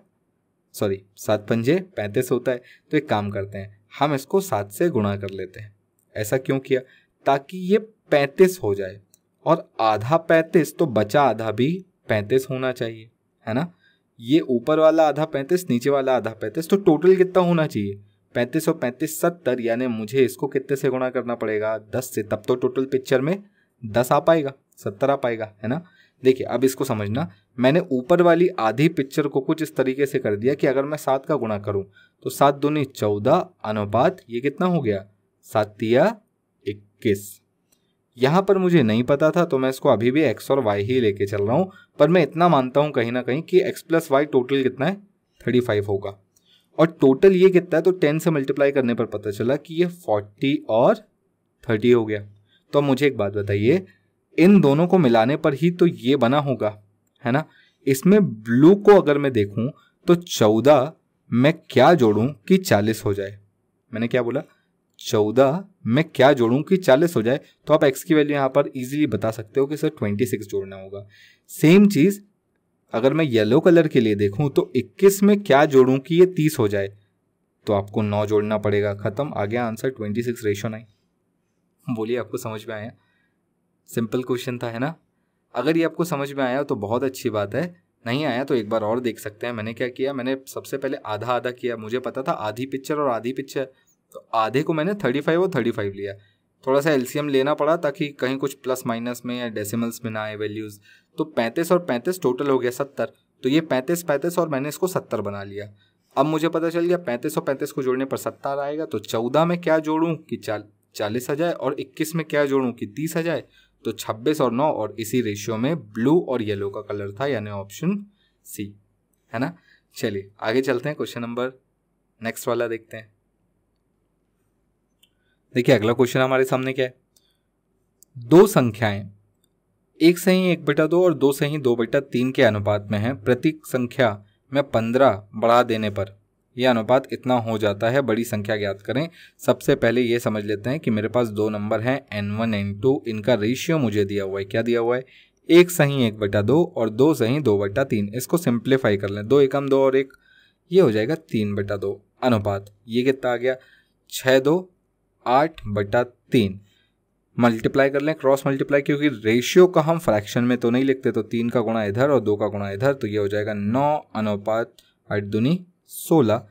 सॉरी सात पंजे पैंतीस होता है तो एक काम करते हैं हम इसको सात से गुणा कर लेते हैं ऐसा क्यों किया ताकि ये पैंतीस हो जाए और आधा पैंतीस तो बचा आधा भी पैंतीस होना चाहिए है ना ये ऊपर वाला आधा पैंतीस नीचे वाला आधा पैंतीस तो टोटल कितना होना चाहिए पैंतीस और पैंतीस सत्तर यानी मुझे इसको कितने से गुणा करना पड़ेगा दस से तब तो टोटल पिक्चर में दस आ पाएगा सत्तर आ पाएगा है ना देखिए अब इसको समझना मैंने ऊपर वाली आधी पिक्चर को कुछ इस तरीके से कर दिया कि अगर मैं सात का गुणा करूं तो सात दूनी चौदह अनुपात ये कितना हो गया सातिया किस यहाँ पर मुझे नहीं पता था तो मैं इसको अभी भी एक्स और वाई ही लेके चल रहा हूँ पर मैं इतना मानता हूँ कहीं ना कहीं कि x प्लस वाई टोटल कितना है थर्टी फाइव होगा और टोटल ये कितना है तो टेन से मल्टीप्लाई करने पर पता चला कि ये फोर्टी और थर्टी हो गया तो मुझे एक बात बताइए इन दोनों को मिलाने पर ही तो ये बना होगा है ना इसमें ब्लू को अगर मैं देखूं तो चौदह मैं क्या जोड़ूं कि चालीस हो जाए मैंने क्या बोला चौदह में क्या जोड़ूँ कि चालीस हो जाए तो आप एक्स की वैल्यू यहाँ पर इजीली बता सकते हो कि सर ट्वेंटी सिक्स जोड़ना होगा सेम चीज़ अगर मैं येलो कलर के लिए देखूँ तो इक्कीस में क्या जोड़ूँ कि ये तीस हो जाए तो आपको नौ जोड़ना पड़ेगा ख़त्म आ गया answer twenty six ratio nine बोलिए आपको समझ में आया सिंपल क्वेश्चन था है ना अगर ये आपको समझ में आया तो बहुत अच्छी बात है नहीं आया तो एक बार और देख सकते हैं मैंने क्या किया मैंने सबसे पहले आधा आधा किया मुझे पता था आधी पिक्चर और आधी पिक्चर तो आधे को मैंने थर्टी फाइव और थर्टी फाइव लिया थोड़ा सा एलसीएम लेना पड़ा ताकि कहीं कुछ प्लस माइनस में या डेसिमल्स में ना आए वैल्यूज़ तो पैंतीस और पैंतीस टोटल हो गया सत्तर तो ये पैंतीस पैंतीस और मैंने इसको सत्तर बना लिया अब मुझे पता चल गया पैंतीस और पैंतीस को जोड़ने पर सत्तर आएगा तो चौदह में क्या जोड़ूँ कि चाल चालीस हज़ार और इक्कीस में क्या जोड़ूँ कि तीस हज़ार तो छब्बीस और नौ और इसी रेशियो में ब्लू और येलो का कलर था यानी ऑप्शन सी है ना चलिए आगे चलते हैं क्वेश्चन नंबर नेक्स्ट वाला देखते हैं देखिए अगला क्वेश्चन हमारे सामने क्या है दो संख्याएं एक सही एक बटा दो और दो सही दो बटा तीन के अनुपात में है प्रतीक संख्या में पंद्रह बढ़ा देने पर यह अनुपात इतना हो जाता है बड़ी संख्या ज्ञात करें सबसे पहले ये समझ लेते हैं कि मेरे पास दो नंबर हैं एन वन एन टू इनका रेशियो मुझे दिया हुआ है क्या दिया हुआ है एक सही एक बटा दो और दो सही दो बटा तीन इसको सिंप्लीफाई कर लें दो एकम दो और एक ये हो जाएगा तीन बटा दो अनुपात ये कितना आ गया छः दो आठ बटा तीन मल्टीप्लाई कर लें क्रॉस मल्टीप्लाई क्योंकि रेशियो का हम फ्रैक्शन में तो नहीं लिखते तो तीन का गुणा इधर और दो का गुणा इधर तो ये हो जाएगा नौ अनुपात आठ दुनी सोलह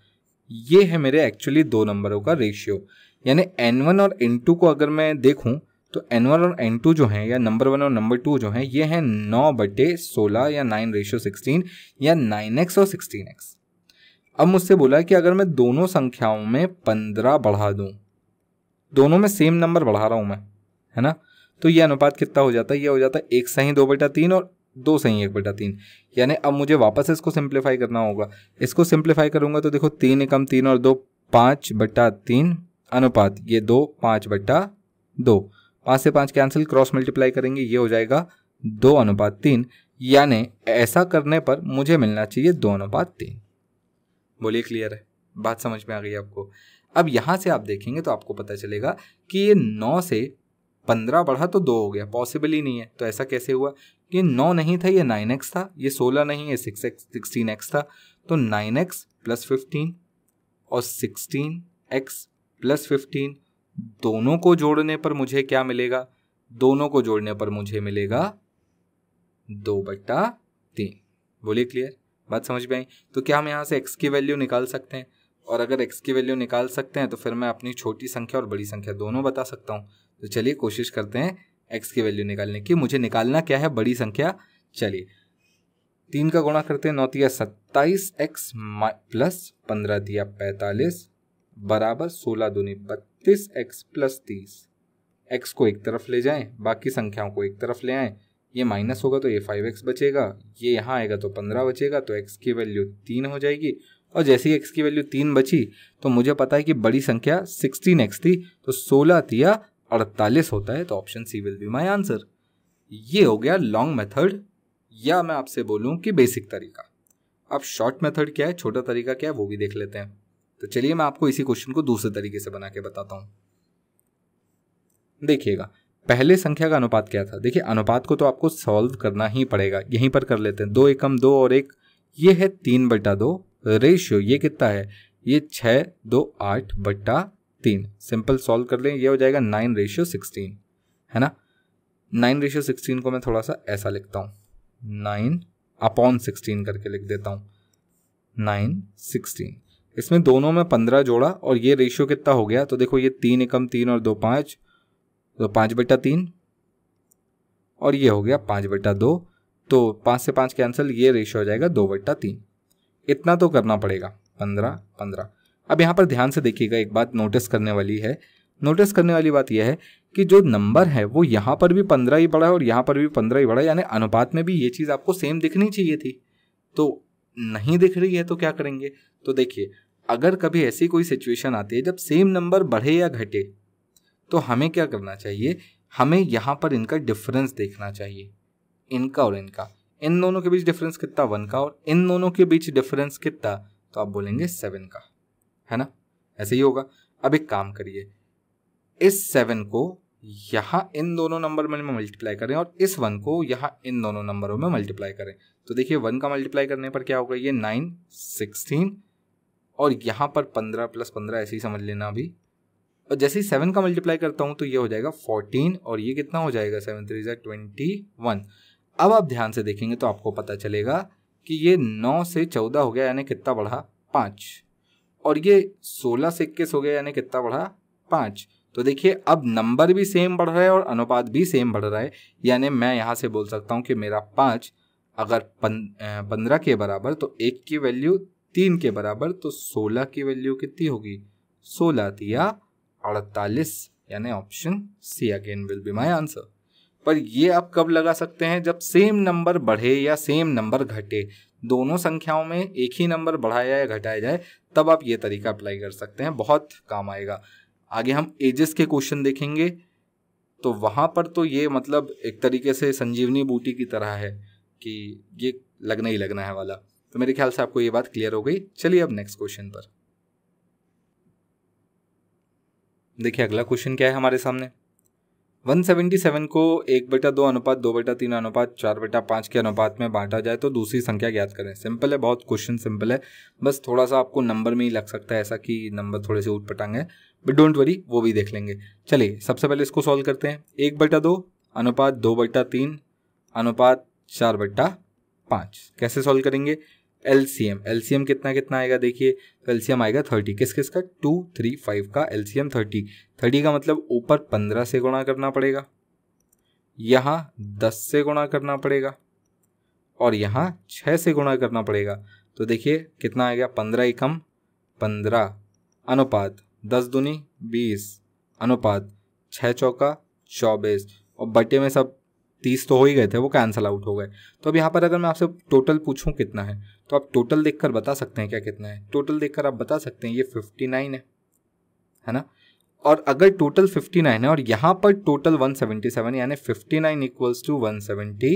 ये है मेरे एक्चुअली दो नंबरों का रेशियो यानी एन वन और एन टू को अगर मैं देखूँ तो एन वन और एन टू जो हैं या नंबर वन और नंबर टू जो हैं ये हैं नौ बटे सोलह या नाइन रेशियो सिक्सटीन या नाइन एक्स और सिक्सटीन एक्स अब मुझसे बोला कि अगर मैं दोनों संख्याओं में पंद्रह बढ़ा दूँ दोनों में सेम नंबर बढ़ा रहा हूँ मैं है ना तो ये अनुपात कितना हो जाता है ये हो जाता है एक सही दो बटा तीन और दो सही एक बटा तीन यानी अब मुझे वापस इसको सिंप्लीफाई करना होगा इसको सिंप्लीफाई करूँगा तो देखो तीन एकम तीन और दो पाँच बटा तीन अनुपात ये दो पाँच बट्टा दो पाँच से पाँच कैंसिल क्रॉस मल्टीप्लाई करेंगे ये हो जाएगा दो अनुपात तीन यानी ऐसा करने पर मुझे मिलना चाहिए दो अनुपात तीन बोलिए क्लियर है बात समझ में आ गई आपको अब यहाँ से आप देखेंगे तो आपको पता चलेगा कि ये नौ से पंद्रह बढ़ा तो दो हो गया पॉसिबल ही नहीं है तो ऐसा कैसे हुआ ये नौ नहीं था ये नाइन एक्स था ये सोलह नहीं ये सिक्स एक्स सिक्सटीन एक्स था तो नाइन एक्स प्लस फिफ्टीन और सिक्सटीन एक्स प्लस फिफ्टीन दोनों को जोड़ने पर मुझे क्या मिलेगा दोनों को जोड़ने पर मुझे मिलेगा दो बट्टा तीन बोलिए क्लियर बात समझ में आई तो क्या हम यहाँ से एक्स की वैल्यू निकाल सकते हैं और अगर एक्स की वैल्यू निकाल सकते हैं तो फिर मैं अपनी छोटी संख्या और बड़ी संख्या दोनों बता सकता हूँ तो चलिए कोशिश करते हैं एक्स की वैल्यू निकालने की मुझे निकालना क्या है बड़ी संख्या चलिए तीन का गुणा करते हैं नौ दिया सत्ताईस एक्स प्लस पंद्रह दिया पैंतालीस बराबर सोलह दूनी बत्तीस एक्स प्लस तीस एक्स को एक तरफ ले जाएं बाकी संख्याओं को एक तरफ ले आएं ये माइनस होगा तो ये फाइव एक्स बचेगा ये यहाँ आएगा तो पंद्रह बचेगा तो एक्स की वैल्यू तीन हो जाएगी और जैसे ही एक्स की वैल्यू तीन बची तो मुझे पता है कि बड़ी संख्या सिक्सटीन एक्स थी तो सोलह तिया अड़तालीस होता है तो option C will be my answer ये हो गया लॉन्ग मेथड या मैं आपसे बोलूँ कि बेसिक तरीका अब शॉर्ट मेथड क्या है छोटा तरीका क्या है वो भी देख लेते हैं तो चलिए मैं आपको इसी क्वेश्चन को दूसरे तरीके से बना के बताता हूँ देखिएगा पहले संख्या का अनुपात क्या था देखिए अनुपात को तो आपको सॉल्व करना ही पड़ेगा यहीं पर कर लेते हैं दो एकम दो और एक ये है तीन बटा दो रेशियो ये कितना है ये छः दो आठ बट्टा तीन सिंपल सॉल्व कर लें ये हो जाएगा नाइन रेशियो सिक्सटीन है ना नाइन रेशियो सिक्सटीन को मैं थोड़ा सा ऐसा लिखता हूँ नाइन अपॉन सिक्सटीन करके लिख देता हूँ नाइन सिक्सटीन इसमें दोनों में पंद्रह जोड़ा और ये रेशियो कितना हो गया तो देखो ये तीन एकम तीन और दो पाँच तो पाँच बटा तीन और ये हो गया पाँच बटा दो तो पाँच से पाँच कैंसिल ये रेशियो हो जाएगा दो बट्टा तीन इतना तो करना पड़ेगा पंद्रह पंद्रह अब यहाँ पर ध्यान से देखिएगा एक बात नोटिस करने वाली है नोटिस करने वाली बात यह है कि जो नंबर है वो यहाँ पर भी पंद्रह ही बड़ा है और यहाँ पर भी पंद्रह ही बड़ा है यानी अनुपात में भी ये चीज़ आपको सेम दिखनी चाहिए थी तो नहीं दिख रही है तो क्या करेंगे तो देखिए अगर कभी ऐसी कोई सिचुएशन आती है जब सेम नंबर बढ़े या घटे तो हमें क्या करना चाहिए हमें यहाँ पर इनका डिफरेंस देखना चाहिए इनका और इनका इन दोनों के बीच डिफरेंस कितना वन का और इन दोनों के बीच डिफरेंस कितना तो आप बोलेंगे सेवन का है ना ऐसे ही होगा अब एक काम करिए इस सेवन को यहाँ इन दोनों नंबर में मल्टीप्लाई करें और इस वन को यहाँ इन दोनों नंबरों में मल्टीप्लाई करें तो देखिए वन का मल्टीप्लाई करने पर क्या होगा ये नाइन सिक्सटीन और यहाँ पर पंद्रह प्लस पंद्रह ऐसे ही समझ लेना अभी और जैसे ही सेवन का मल्टीप्लाई करता हूँ तो ये हो जाएगा फोर्टीन और ये कितना हो जाएगा सेवन थ्री जै ट्वेंटी वन अब आप ध्यान से देखेंगे तो आपको पता चलेगा कि ये नौ से चौदह हो गया यानी कितना बढ़ा पाँच और ये सोलह से इक्कीस हो गया यानी कितना बढ़ा पाँच तो देखिए अब नंबर भी सेम बढ़ रहा है और अनुपात भी सेम बढ़ रहा है यानी मैं यहाँ से बोल सकता हूँ कि मेरा पाँच अगर पंद्रह के बराबर तो एक की वैल्यू तीन के बराबर तो सोलह की वैल्यू कितनी होगी सोलह दिया अड़तालीस यानी option C again will be my answer पर ये आप कब लगा सकते हैं जब सेम नंबर बढ़े या सेम नंबर घटे दोनों संख्याओं में एक ही नंबर बढ़ाया या घटाया जाए तब आप ये तरीका अप्लाई कर सकते हैं बहुत काम आएगा आगे हम एजेस के क्वेश्चन देखेंगे तो वहाँ पर तो ये मतलब एक तरीके से संजीवनी बूटी की तरह है कि ये लगना ही लगना है वाला तो मेरे ख्याल से आपको ये बात क्लियर हो गई चलिए अब नेक्स्ट क्वेश्चन पर देखिए अगला क्वेश्चन क्या है हमारे सामने 177 को एक बटा दो अनुपात दो बटा तीन अनुपात चार बटा पाँच के अनुपात में बांटा जाए तो दूसरी संख्या ज्ञात करें सिंपल है बहुत क्वेश्चन सिंपल है बस थोड़ा सा आपको नंबर में ही लग सकता है ऐसा कि नंबर थोड़े से ऊट पटांग है बट डोंट वरी वो भी देख लेंगे चलिए सबसे पहले इसको सॉल्व करते हैं एक बटा दो अनुपात दो बटा तीन अनुपात चार बट्टा पाँच कैसे सॉल्व करेंगे एलसीएम एलसीएम कितना कितना आएगा देखिए तो एलसीएम आएगा थर्टी किस किस का टू थ्री फाइव का एलसीएम थर्टी थर्टी का मतलब ऊपर पंद्रह से गुणा करना पड़ेगा यहाँ दस से गुणा करना पड़ेगा और यहाँ छः से गुणा करना पड़ेगा तो देखिए कितना आएगा पंद्रह एकम पंद्रह अनुपात दस दुनी बीस अनुपात छः चौका चौबीस और बटे में सब तीस तो हो ही गए थे वो कैंसिल आउट हो गए तो अब यहाँ पर अगर मैं आपसे टोटल पूछूँ कितना है तो आप टोटल देख बता सकते हैं क्या कितना है टोटल देख आप बता सकते हैं ये फिफ्टी है है ना और अगर टोटल 59 है और यहाँ पर टोटल 177 सेवेंटी सेवन यानी fifty nine equals to one seventy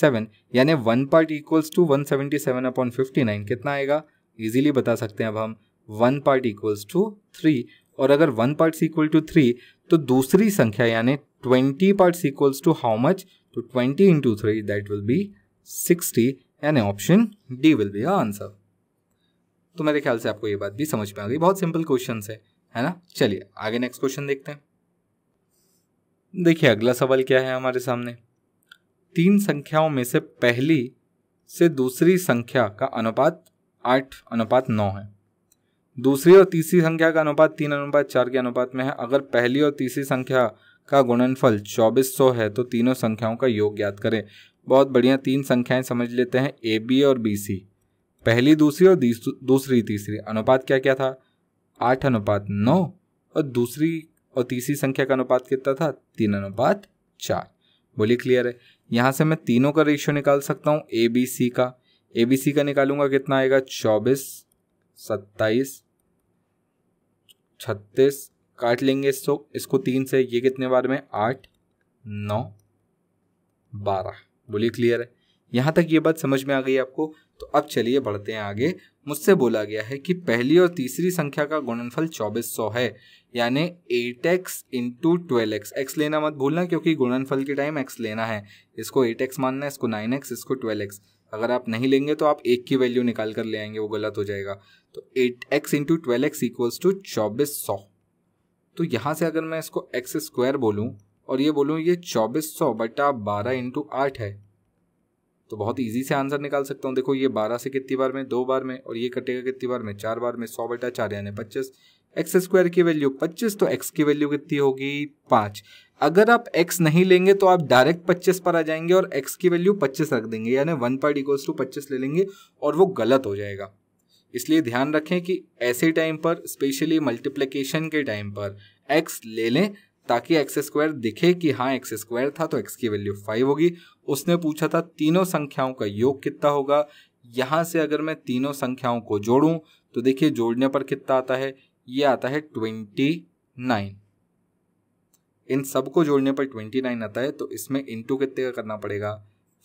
seven यानी one part equals to one seventy seven upon fifty nine कितना आएगा इजीली बता सकते हैं अब हम one part equals to three और अगर one part equal to three तो दूसरी संख्या यानी twenty part equals to how much तो twenty into three that will be sixty यानी option D will B answer तो मेरे ख्याल से आपको ये बात भी समझ में आ गई बहुत सिंपल क्वेश्चन है है ना चलिए आगे नेक्स्ट क्वेश्चन देखते हैं देखिए अगला सवाल क्या है हमारे सामने तीन संख्याओं में से पहली से दूसरी संख्या का अनुपात आठ अनुपात नौ है दूसरी और तीसरी संख्या का अनुपात तीन अनुपात चार के अनुपात में है अगर पहली और तीसरी संख्या का गुणनफल 2400 है तो तीनों संख्याओं का योग ज्ञात करें बहुत बढ़िया तीन संख्याएं समझ लेते हैं ए बी और बी सी पहली दूसरी और दूसरी तीसरी अनुपात क्या क्या था आठ अनुपात नौ और दूसरी और तीसरी संख्या का अनुपात कितना था तीन अनुपात चार बोलिए क्लियर है यहाँ से मैं तीनों का रेशियो निकाल सकता हूँ ए बी सी का ए बी सी का निकालूंगा कितना आएगा चौबीस सत्ताईस छत्तीस काट लेंगे इसको इसको तीन से ये कितने बार में आठ नौ बारह बोलिए क्लियर है यहाँ तक ये बात समझ में आ गई आपको तो अब चलिए बढ़ते हैं आगे मुझसे बोला गया है कि पहली और तीसरी संख्या का गुणनफल 2400 है यानी eight x into twelve x x लेना मत भूलना क्योंकि गुणनफल के टाइम एक्स लेना है इसको एट एक्स मानना है इसको नाइन एक्स इसको ट्वेल्व एक्स अगर आप नहीं लेंगे तो आप एक की वैल्यू निकाल कर ले आएंगे वो गलत हो जाएगा तो eight x into twelve x equals to चौबीस सौ तो यहाँ से अगर मैं इसको एक्स स्क्वायर बोलूँ और ये बोलूँ ये चौबीस सौ बटा बारह इंटू आठ है तो बहुत ईजी से आंसर निकाल सकता हूँ देखो ये बारह से कितनी बार में दो बार में और ये कटेगा कितनी बार में चार बार में सौ बटा चार यानी पच्चीस एक्स स्क्वायर की वैल्यू पच्चीस तो एक्स की वैल्यू कितनी होगी पाँच अगर आप एक्स नहीं लेंगे तो आप डायरेक्ट पच्चीस पर आ जाएंगे और एक्स की वैल्यू पच्चीस रख देंगे यानी वन पार्ट इक्वल्स टू पच्चीस ले लेंगे और वो गलत हो जाएगा इसलिए ध्यान रखें कि ऐसे टाइम पर स्पेशली मल्टीप्लिकेशन के टाइम पर एक्स ले लें ताकि एक्स स्क्वायर दिखे कि हाँ एक्स स्क्वायर था तो एक्स की वैल्यू फाइव होगी उसने पूछा था तीनों संख्याओं का योग कितना होगा यहाँ से अगर मैं तीनों संख्याओं को जोड़ूँ तो देखिए जोड़ने पर कितना आता है ये आता है ट्वेंटी नाइन इन सबको जोड़ने पर ट्वेंटी नाइन आता है तो इसमें इंटू कितने का करना पड़ेगा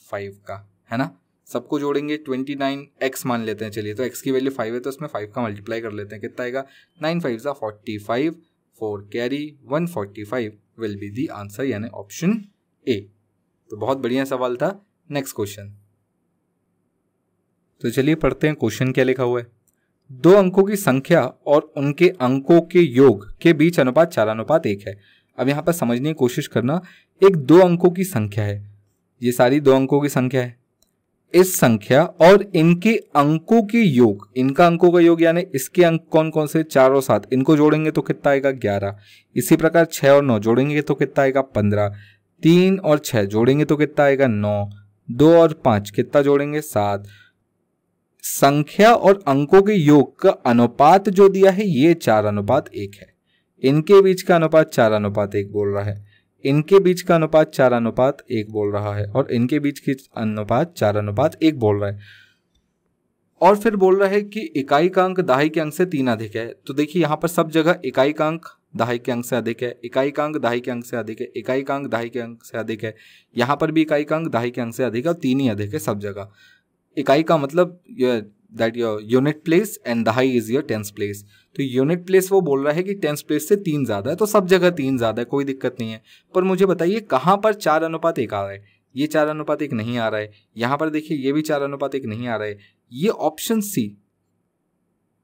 फाइव का है ना सबको जोड़ेंगे ट्वेंटी नाइन एक्स मान लेते हैं चलिए तो एक्स की वैल्यू फाइव है तो उसमें फाइव का मल्टीप्लाई कर लेते हैं कितना आएगा नाइन फाइव ज़ा forty five four carry one forty five will be the answer यानी ऑप्शन ए तो बहुत बढ़िया सवाल था नेक्स्ट क्वेश्चन तो चलिए पढ़ते हैं क्वेश्चन क्या लिखा हुआ है दो अंकों की संख्या और उनके अंकों के योग के बीच अनुपात चार अनुपात एक है अब यहाँ पर समझने की कोशिश करना एक दो अंकों की संख्या है ये सारी दो अंकों की संख्या है इस संख्या और इनके अंकों के योग इनका अंकों का योग यानी इसके अंक कौन कौन से चार और सात इनको जोड़ेंगे तो कितना आएगा ग्यारह इसी प्रकार छः और नौ जोड़ेंगे तो कितना आएगा पंद्रह तीन और छः जोड़ेंगे तो कितना आएगा नौ दो और पाँच कितना जोड़ेंगे सात संख्या और अंकों के योग का अनुपात जो दिया है ये चार अनुपात एक है इनके बीच का अनुपात चार अनुपात एक बोल रहा है इनके बीच का अनुपात चार अनुपात एक बोल रहा है और इनके बीच की अनुपात चार अनुपात एक बोल रहा है और फिर बोल रहा है कि इकाई का अंक दहाई के अंक से तीन अधिक है तो देखिए यहाँ पर सब जगह इकाई का अंक दहाई के अंक से अधिक है इकाई का अंक दहाई के अंक से अधिक है इकाई का अंक दहाई के अंक से अधिक है यहां पर भी इकाई का अंक दहाई के अंक से अधिक है और तीन ही अधिक है सब जगह इकाई का मतलब that your unit place and the high is your tens place तो यूनिट प्लेस वो बोल रहा है कि टेंस प्लेस से तीन ज़्यादा है तो सब जगह तीन ज़्यादा है कोई दिक्कत नहीं है पर मुझे बताइए कहाँ पर चार अनुपात एक आ रहा है ये चार अनुपात एक नहीं आ रहा है यहाँ पर देखिए ये भी चार अनुपात एक नहीं आ रहा है ये ऑप्शन सी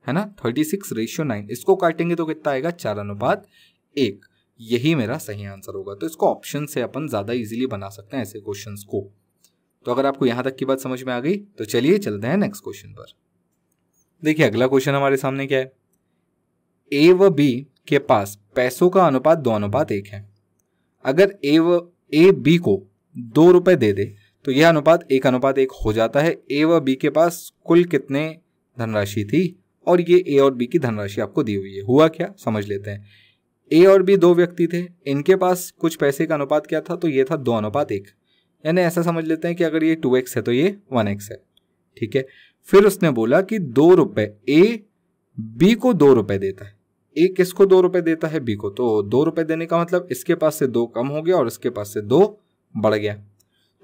है ना थर्टी सिक्स रेशियो नाइन इसको काटेंगे तो कितना आएगा चार अनुपात एक यही मेरा सही आंसर होगा तो इसको ऑप्शन से अपन ज़्यादा इजीली बना सकते हैं ऐसे क्वेश्चंस को तो अगर आपको यहां तक की बात समझ में आ गई तो चलिए चलते हैं नेक्स्ट क्वेश्चन पर देखिए अगला क्वेश्चन हमारे सामने क्या है ए व बी के पास पैसों का अनुपात दो अनुपात एक है अगर ए व ए बी को दो रुपए दे दे तो यह अनुपात एक अनुपात एक हो जाता है ए व बी के पास कुल कितने धनराशि थी और ये ए और बी की धनराशि आपको दी हुई है हुआ क्या समझ लेते हैं ए और बी दो व्यक्ति थे इनके पास कुछ पैसे का अनुपात क्या था तो ये था दो अनुपात एक यानी ऐसा समझ लेते हैं कि अगर ये टू एक्स है तो ये वन एक्स है ठीक है फिर उसने बोला कि दो रुपए ए बी को दो रुपए देता है ए किसको दो रुपए देता है बी को तो दो रुपए देने का मतलब इसके पास से दो कम हो गया और इसके पास से दो बढ़ गया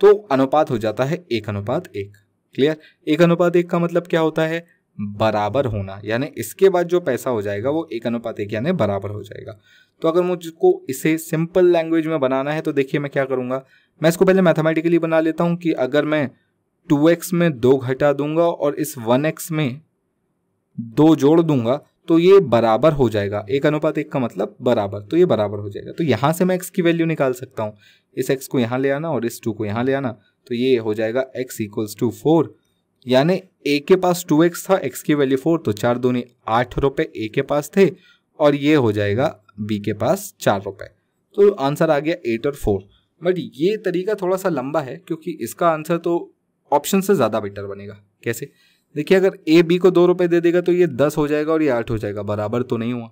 तो अनुपात हो जाता है एक अनुपात एक क्लियर एक अनुपात एक का मतलब क्या होता है बराबर होना यानी इसके बाद जो पैसा हो जाएगा वो एक अनुपात एक यानी बराबर हो जाएगा तो अगर मुझको इसे सिंपल लैंग्वेज में बनाना है तो देखिए मैं क्या करूँगा मैं इसको पहले मैथमेटिकली बना लेता हूँ कि अगर मैं टू एक्स में दो घटा दूंगा और इस वन एक्स में दो जोड़ दूंगा तो ये बराबर हो जाएगा एक अनुपात एक का मतलब बराबर तो ये बराबर हो जाएगा तो यहाँ से मैं एक्स की वैल्यू निकाल सकता हूँ इस एक्स को यहाँ ले आना और इस टू को यहाँ ले आना तो ये हो जाएगा एक्स इक्वल्स टू फोर यानी ए के पास टू एक्स था एक्स की वैल्यू फोर तो चार दूनी आठ रुपये ए के पास थे और ये हो जाएगा बी के पास चार रुपये तो आंसर आ गया एट और फोर बट ये तरीका थोड़ा सा लंबा है क्योंकि इसका आंसर तो ऑप्शन से ज़्यादा बेटर बनेगा कैसे देखिए अगर ए बी को दो रुपये दे देगा तो ये दस हो जाएगा और ये आठ हो जाएगा बराबर तो नहीं हुआ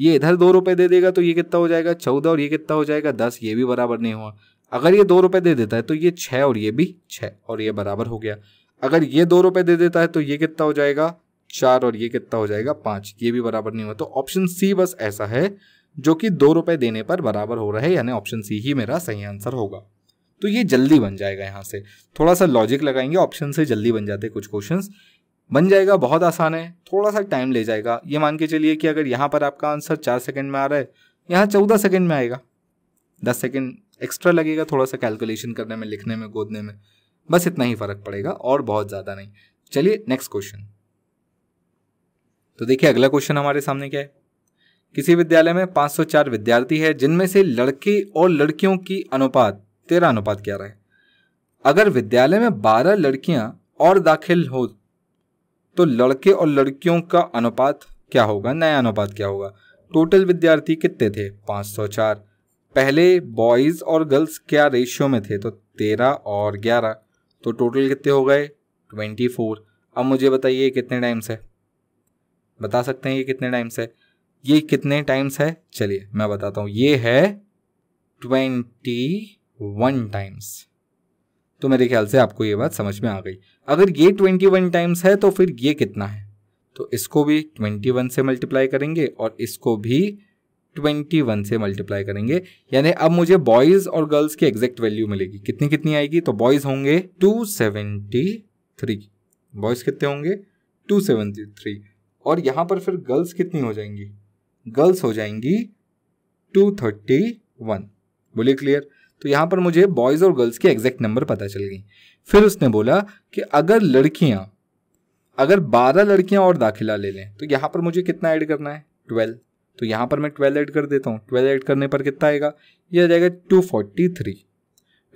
ये इधर दो रुपये दे देगा तो ये कितना हो जाएगा चौदह और ये कितना हो जाएगा दस ये भी बराबर नहीं हुआ अगर ये दो रुपये दे देता है तो ये छः और ये भी छः और ये बराबर हो गया अगर ये दो रुपए दे देता है तो ये कितना हो जाएगा चार और ये कितना हो जाएगा पांच ये भी बराबर नहीं हुआ तो ऑप्शन सी बस ऐसा है जो कि दो रुपए देने पर बराबर हो रहा है यानी ऑप्शन सी ही मेरा सही आंसर होगा तो ये जल्दी बन जाएगा यहाँ से थोड़ा सा लॉजिक लगाएंगे ऑप्शन से जल्दी बन जाते कुछ क्वेश्चन बन जाएगा बहुत आसान है थोड़ा सा टाइम ले जाएगा ये मान के चलिए कि अगर यहाँ पर आपका आंसर चार सेकेंड में आ रहा है यहाँ चौदह सेकेंड में आएगा दस सेकेंड एक्स्ट्रा लगेगा थोड़ा सा कैलकुलेशन करने में लिखने में गोदने में बस इतना ही फ़र्क पड़ेगा और बहुत ज़्यादा नहीं चलिए नेक्स्ट क्वेश्चन तो देखिए अगला क्वेश्चन हमारे सामने क्या है किसी विद्यालय में 504 विद्यार्थी है जिनमें से लड़के और लड़कियों की अनुपात तेरह अनुपात ग्यारह रहे अगर विद्यालय में बारह लड़कियां और दाखिल हो तो लड़के और लड़कियों का अनुपात क्या होगा नया अनुपात क्या होगा टोटल विद्यार्थी कितने थे 504 पहले बॉयज़ और गर्ल्स क्या रेशियो में थे तो 13 और तो टोटल कितने हो गए ट्वेंटी फोर अब मुझे बताइए कितने टाइम्स है बता सकते हैं ये कितने टाइम्स है ये कितने टाइम्स है चलिए मैं बताता हूँ ये है ट्वेंटी वन टाइम्स तो मेरे ख्याल से आपको ये बात समझ में आ गई अगर ये ट्वेंटी वन टाइम्स है तो फिर ये कितना है तो इसको भी ट्वेंटी वन से मल्टीप्लाई करेंगे और इसको भी 21 से मल्टीप्लाई करेंगे यानी अब मुझे बॉयज और गर्ल्स की एग्जैक्ट वैल्यू मिलेगी कितनी कितनी आएगी तो बॉयज होंगे 273 बॉयज कितने होंगे 273 और यहाँ पर फिर गर्ल्स कितनी हो जाएंगी गर्ल्स हो जाएंगी 231 बोलिए क्लियर तो यहाँ पर मुझे बॉयज़ और गर्ल्स की एग्जैक्ट नंबर पता चल गई फिर उसने बोला कि अगर लड़कियाँ अगर 12 लड़कियाँ और दाखिला ले लें तो यहाँ पर मुझे कितना ऐड करना है 12 तो यहाँ पर मैं ट्वेल्व ऐड कर देता हूँ ट्वेल्व ऐड करने पर कितना आएगा ये आ जाएगा टू फोर्टी थ्री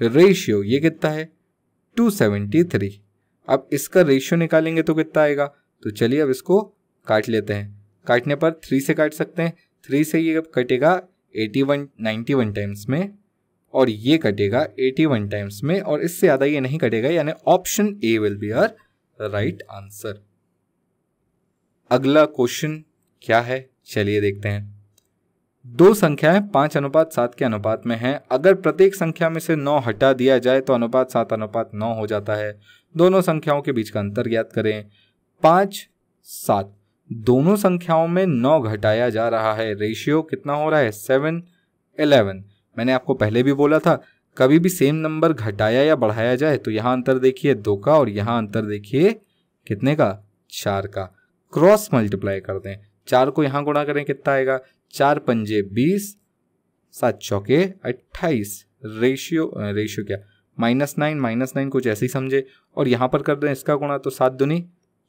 रेशियो ये कितना है टू सेवेंटी थ्री अब इसका रेशियो निकालेंगे तो कितना आएगा तो चलिए अब इसको काट लेते हैं काटने पर थ्री से काट सकते हैं थ्री से ये कटेगा eighty one ninety one times में और ये कटेगा एटी वन टाइम्स में और इससे ज़्यादा ये नहीं कटेगा यानी option A will be our right answer अगला क्वेश्चन क्या है चलिए देखते हैं दो संख्याएं पांच अनुपात सात के अनुपात में हैं अगर प्रत्येक संख्या में से नौ हटा दिया जाए तो अनुपात सात अनुपात नौ हो जाता है दोनों संख्याओं के बीच का अंतर ज्ञात करें पांच सात दोनों संख्याओं में नौ घटाया जा रहा है रेशियो कितना हो रहा है सेवन इलेवन मैंने आपको पहले भी बोला था कभी भी सेम नंबर घटाया या बढ़ाया जाए तो यहां अंतर देखिए दो का और यहाँ अंतर देखिए कितने का चार का क्रॉस मल्टीप्लाई कर दें चार को यहाँ गुणा करें कितना आएगा चार पंजे बीस सात चौके अट्ठाईस रेशियो रेशियो क्या माइनस नाइन माइनस नाइन कुछ ऐसे ही समझे और यहाँ पर कर दें इसका गुणा तो सात दुनी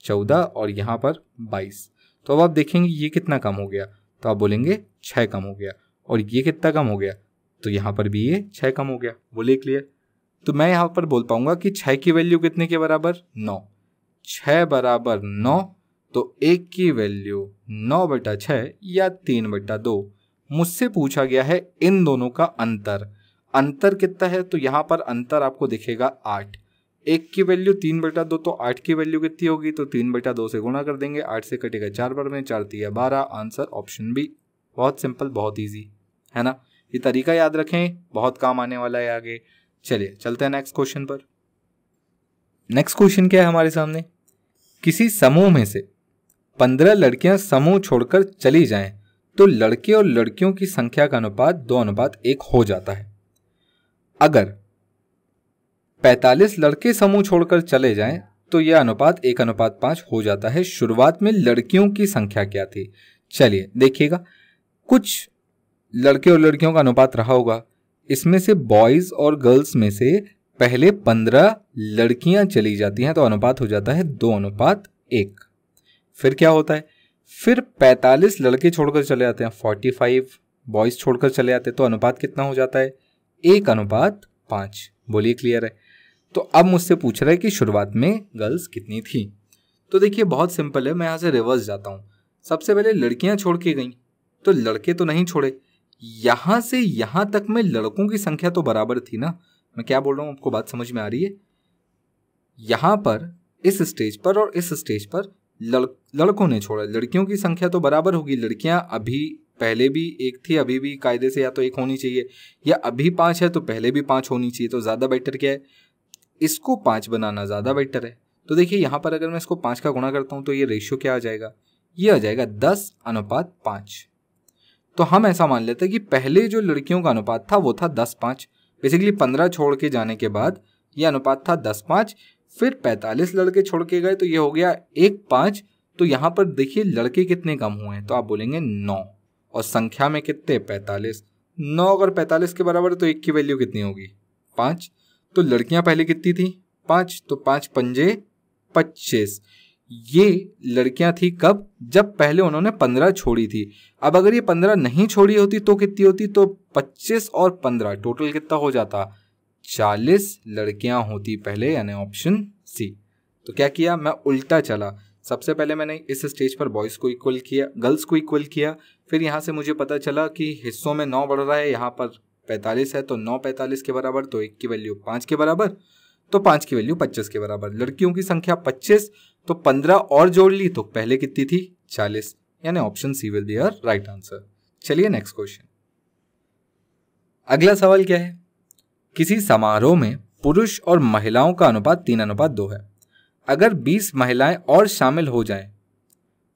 चौदह और यहाँ पर बाईस तो अब आप देखेंगे ये कितना कम हो गया तो आप बोलेंगे छः कम हो गया और ये कितना कम हो गया तो यहाँ पर भी ये छः कम हो गया बोले क्लियर तो मैं यहाँ पर बोल पाऊंगा कि छः की वैल्यू कितने के बराबर नौ छः बराबर नौ तो एक की वैल्यू नौ बटा छः या तीन बटा दो मुझसे पूछा गया है इन दोनों का अंतर अंतर कितना है तो यहाँ पर अंतर आपको दिखेगा आठ एक की वैल्यू तीन बटा दो तो आठ की वैल्यू कितनी होगी तो तीन बटा दो से गुणा कर देंगे आठ से कटेगा चार बार में चार तीन बारह आंसर ऑप्शन बी बहुत सिंपल बहुत ईजी है ना ये तरीका याद रखें बहुत काम आने वाला है आगे चलिए चलते हैं नेक्स्ट क्वेश्चन पर नेक्स्ट क्वेश्चन क्या है हमारे सामने किसी समूह में से पंद्रह लड़कियां समूह छोड़कर चली जाएं तो लड़के और लड़कियों की संख्या का अनुपात दो अनुपात एक हो जाता है अगर 45 लड़के समूह छोड़कर चले जाएं तो यह अनुपात एक अनुपात पांच हो जाता है शुरुआत में लड़कियों की संख्या क्या थी चलिए देखिएगा कुछ लड़के और लड़कियों का अनुपात रहा होगा इसमें से बॉयज़ और गर्ल्स में से पहले पंद्रह लड़कियां चली जाती हैं तो अनुपात हो जाता है दो अनुपात एक फिर क्या होता है फिर 45 लड़के छोड़कर चले जाते हैं 45 बॉयज छोड़कर चले जाते हैं तो अनुपात कितना हो जाता है एक अनुपात पाँच बोलिए क्लियर है तो अब मुझसे पूछ रहा है कि शुरुआत में गर्ल्स कितनी थी तो देखिए बहुत सिंपल है मैं यहाँ से रिवर्स जाता हूँ सबसे पहले लड़कियाँ छोड़ के गई तो लड़के तो नहीं छोड़े यहाँ से यहाँ तक में लड़कों की संख्या तो बराबर थी ना मैं क्या बोल रहा हूँ आपको बात समझ में आ रही है यहाँ पर इस स्टेज पर और इस स्टेज पर लड़ लड़कों ने छोड़ा लड़कियों की संख्या तो बराबर होगी लड़कियां अभी पहले भी एक थी अभी भी कायदे से या तो एक होनी चाहिए या अभी पाँच है तो पहले भी पाँच होनी चाहिए तो ज़्यादा बेटर क्या है इसको पाँच बनाना ज़्यादा बेटर है तो देखिए यहाँ पर अगर मैं इसको पाँच का गुणा करता हूँ तो ये रेशियो क्या आ जाएगा ये आ जाएगा दस अनुपात पाँच तो हम ऐसा मान लेते हैं कि पहले जो लड़कियों का अनुपात था वो था दस पाँच बेसिकली पंद्रह छोड़ के जाने के बाद ये अनुपात था दस पाँच फिर 45 लड़के छोड़ के गए तो ये हो गया एक पांच तो यहाँ पर देखिए लड़के कितने कम हुए हैं तो आप बोलेंगे नौ और संख्या में कितने पैंतालीस नौ अगर पैंतालीस के बराबर तो एक की वैल्यू कितनी होगी पाँच तो लड़कियां पहले कितनी थी पाँच तो पाँच पंजे पच्चीस ये लड़कियां थी कब जब पहले उन्होंने पंद्रह छोड़ी थी अब अगर ये पंद्रह नहीं छोड़ी होती तो कितनी होती तो पच्चीस और पंद्रह टोटल कितना हो जाता चालीस लड़कियां होती पहले यानी ऑप्शन सी तो क्या किया मैं उल्टा चला सबसे पहले मैंने इस स्टेज पर बॉयज़ को इक्वल किया गर्ल्स को इक्वल किया फिर यहाँ से मुझे पता चला कि हिस्सों में नौ बढ़ रहा है यहाँ पर पैंतालीस है तो नौ पैंतालीस के बराबर तो एक की वैल्यू पाँच के बराबर तो पाँच की वैल्यू पच्चीस के बराबर लड़कियों की संख्या पच्चीस तो पंद्रह और जोड़ ली तो पहले कितनी थी चालीस यानी option C will be our right answer चलिए नेक्स्ट क्वेश्चन अगला सवाल क्या है किसी समारोह में पुरुष और महिलाओं का अनुपात तीन अनुपात दो है अगर 20 महिलाएं और शामिल हो जाएं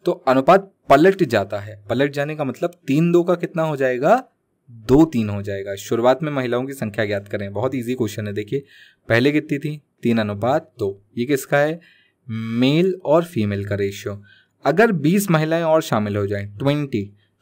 तो अनुपात पलट जाता है पलट जाने का मतलब तीन दो का कितना हो जाएगा दो तीन हो जाएगा शुरुआत में महिलाओं की संख्या ज्ञात करें बहुत इजी क्वेश्चन है देखिए पहले कितनी थी तीन अनुपात दो ये किसका है मेल और फीमेल का रेशियो अगर 20 महिलाएं और शामिल हो जाएं 20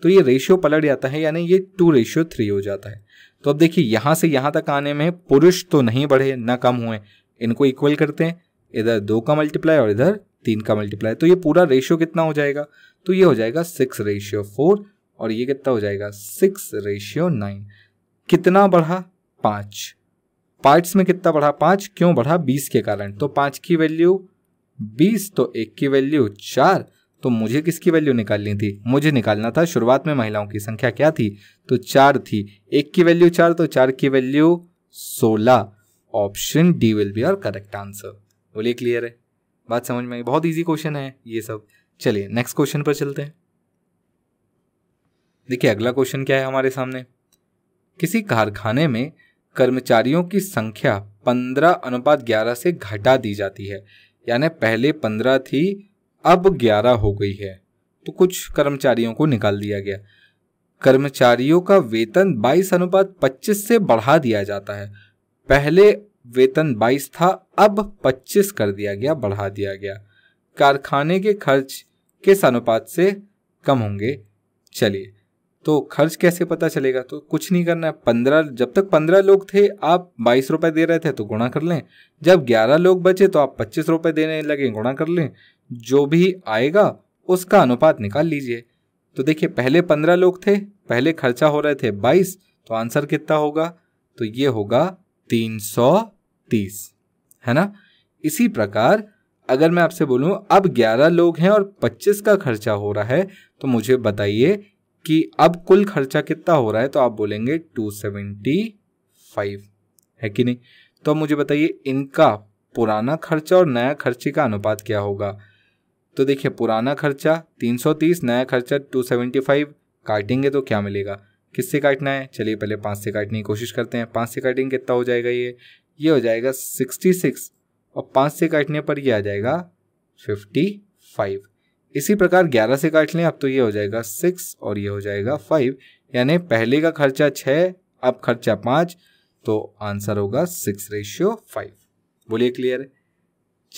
तो ये रेशियो पलट जाता है यानी ये टू रेशियो थ्री हो जाता है तो अब देखिए यहां से यहां तक आने में पुरुष तो नहीं बढ़े ना कम हुए इनको इक्वल करते हैं इधर दो का मल्टीप्लाई और इधर तीन का मल्टीप्लाई तो ये पूरा रेशियो कितना हो जाएगा तो ये हो जाएगा सिक्स रेशियो फोर और ये कितना हो जाएगा सिक्स रेशियो नाइन कितना बढ़ा पांच पार्ट्स में कितना बढ़ा पांच क्यों बढ़ा बीस के कारण तो पांच की वैल्यू बीस तो एक की वैल्यू चार तो मुझे किसकी वैल्यू निकालनी थी मुझे निकालना था शुरुआत में महिलाओं की संख्या क्या थी तो चार थी एक की वैल्यू चार तो चार की वैल्यू सोलह option D will be our correct answer बोलिए क्लियर है बात समझ में आई बहुत ईजी क्वेश्चन है ये सब चलिए नेक्स्ट क्वेश्चन पर चलते हैं देखिए अगला क्वेश्चन क्या है हमारे सामने किसी कारखाने में कर्मचारियों की संख्या पंद्रह अनुपात ग्यारह से घटा दी जाती है यानी पहले पंद्रह थी अब ग्यारह हो गई है तो कुछ कर्मचारियों को निकाल दिया गया कर्मचारियों का वेतन बाईस अनुपात पच्चीस से बढ़ा दिया जाता है पहले वेतन 22 था अब 25 कर दिया गया बढ़ा दिया गया कारखाने के खर्च किस अनुपात से कम होंगे चलिए तो खर्च कैसे पता चलेगा तो कुछ नहीं करना है पंद्रह जब तक पंद्रह लोग थे आप बाईस रुपए दे रहे थे तो गुणा कर लें जब ग्यारह लोग बचे तो आप पच्चीस रुपए देने लगे गुणा कर लें जो भी आएगा उसका अनुपात निकाल लीजिए तो देखिए पहले पंद्रह लोग थे पहले खर्चा हो रहे थे बाईस तो आंसर कितना होगा तो ये होगा तीन सौ तीस है ना इसी प्रकार अगर मैं आपसे बोलूं अब ग्यारह लोग हैं और पच्चीस का खर्चा हो रहा है तो मुझे बताइए कि अब कुल खर्चा कितना हो रहा है तो आप बोलेंगे टू सेवेंटी फाइव है कि नहीं तो मुझे बताइए इनका पुराना खर्चा और नया खर्चे का अनुपात क्या होगा तो देखिए पुराना खर्चा 330 नया खर्चा 275 काटेंगे तो क्या मिलेगा किससे काटना है चलिए पहले पाँच से काटने की कोशिश करते हैं पाँच से काटेंगे कितना हो जाएगा ये ये हो जाएगा सिक्सटी सिक्स और पाँच से काटने पर यह आ जाएगा फिफ्टी फाइव इसी प्रकार ग्यारह से काट लें अब तो ये हो जाएगा सिक्स और ये हो जाएगा फाइव यानी पहले का खर्चा छः अब खर्चा पाँच तो आंसर होगा सिक्स रेशियो फाइव बोलिए क्लियर है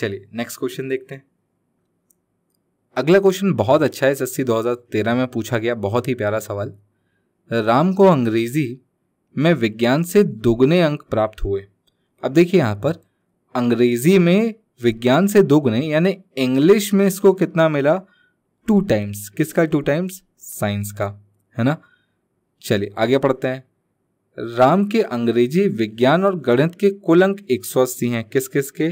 चलिए नेक्स्ट क्वेश्चन देखते हैं अगला क्वेश्चन बहुत अच्छा है एस तेरह में पूछा गया बहुत ही प्यारा सवाल राम को अंग्रेजी में विज्ञान से दोगुने अंक प्राप्त हुए अब देखिए यहाँ पर अंग्रेजी में विज्ञान से दोगुने यानी इंग्लिश में इसको कितना मिला टू टाइम्स किसका टू टाइम्स साइंस का है ना चलिए आगे पढ़ते हैं राम के अंग्रेजी विज्ञान और गणित के कुल अंक एक हैं किस किस के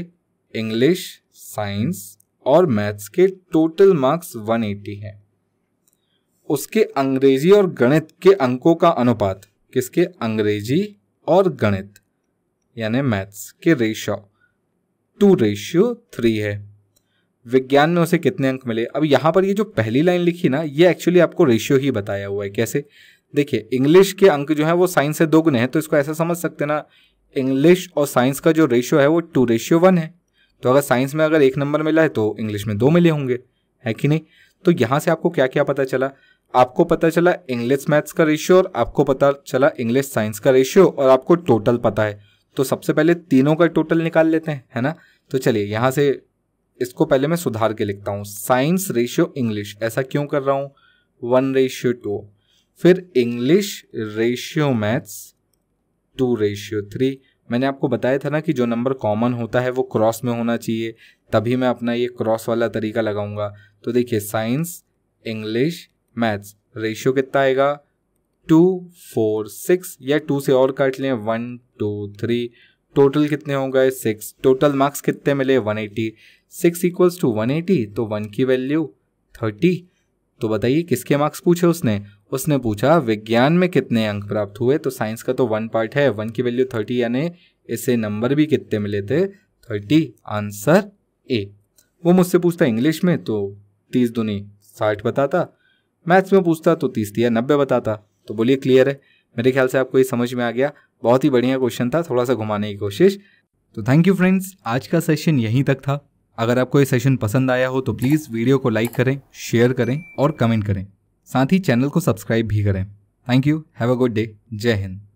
इंग्लिश साइंस और मैथ्स के टोटल मार्क्स 180 हैं उसके अंग्रेजी और गणित के अंकों का अनुपात किसके अंग्रेजी और गणित यानी मैथ्स के रेशो टू रेशियो थ्री है विज्ञान में उसे कितने अंक मिले अब यहां पर ये जो पहली लाइन लिखी ना ये एक्चुअली आपको रेशियो ही बताया हुआ है कैसे देखिए इंग्लिश के अंक जो है वो साइंस से दोगुने हैं तो इसको ऐसा समझ सकते ना इंग्लिश और साइंस का जो रेशियो है वो टू रेशियो वन है तो अगर साइंस में अगर एक नंबर मिला है तो इंग्लिश में दो मिले होंगे है कि नहीं तो यहाँ से आपको क्या क्या पता चला आपको पता चला इंग्लिश मैथ्स का रेशियो और आपको पता चला इंग्लिश साइंस का रेशियो और आपको टोटल पता है तो सबसे पहले तीनों का टोटल निकाल लेते हैं है ना तो चलिए यहाँ से इसको पहले मैं सुधार के लिखता हूँ साइंस रेशियो इंग्लिश ऐसा क्यों कर रहा हूँ वन रेशियो टू फिर English ratio maths two ratio three मैंने आपको बताया था ना कि जो नंबर कॉमन होता है वो क्रॉस में होना चाहिए तभी मैं अपना ये क्रॉस वाला तरीका लगाऊंगा तो देखिए साइंस इंग्लिश मैथ्स रेशियो कितना आएगा टू फोर सिक्स या टू से और काट लें वन टू थ्री टोटल कितने हो गए सिक्स टोटल मार्क्स कितने मिले one eighty six equals to one eighty तो वन की वैल्यू थर्टी तो बताइए किसके मार्क्स पूछे उसने उसने पूछा विज्ञान में कितने अंक प्राप्त हुए तो साइंस का तो वन पार्ट है वन की वैल्यू थर्टी यानी इससे नंबर भी कितने मिले थे थर्टी आंसर ए वो मुझसे पूछता इंग्लिश में तो तीस दुनी साठ बताता मैथ्स में पूछता तो तीस दिया नब्बे बताता तो बोलिए क्लियर है मेरे ख्याल से आपको ये समझ में आ गया बहुत ही बढ़िया क्वेश्चन था थोड़ा सा घुमाने की कोशिश तो थैंक यू फ्रेंड्स आज का सेशन यहीं तक था अगर आपको ये सेशन पसंद आया हो तो प्लीज़ वीडियो को लाइक करें शेयर करें और कमेंट करें साथ ही चैनल को सब्सक्राइब भी करें thank you have a good day जय हिंद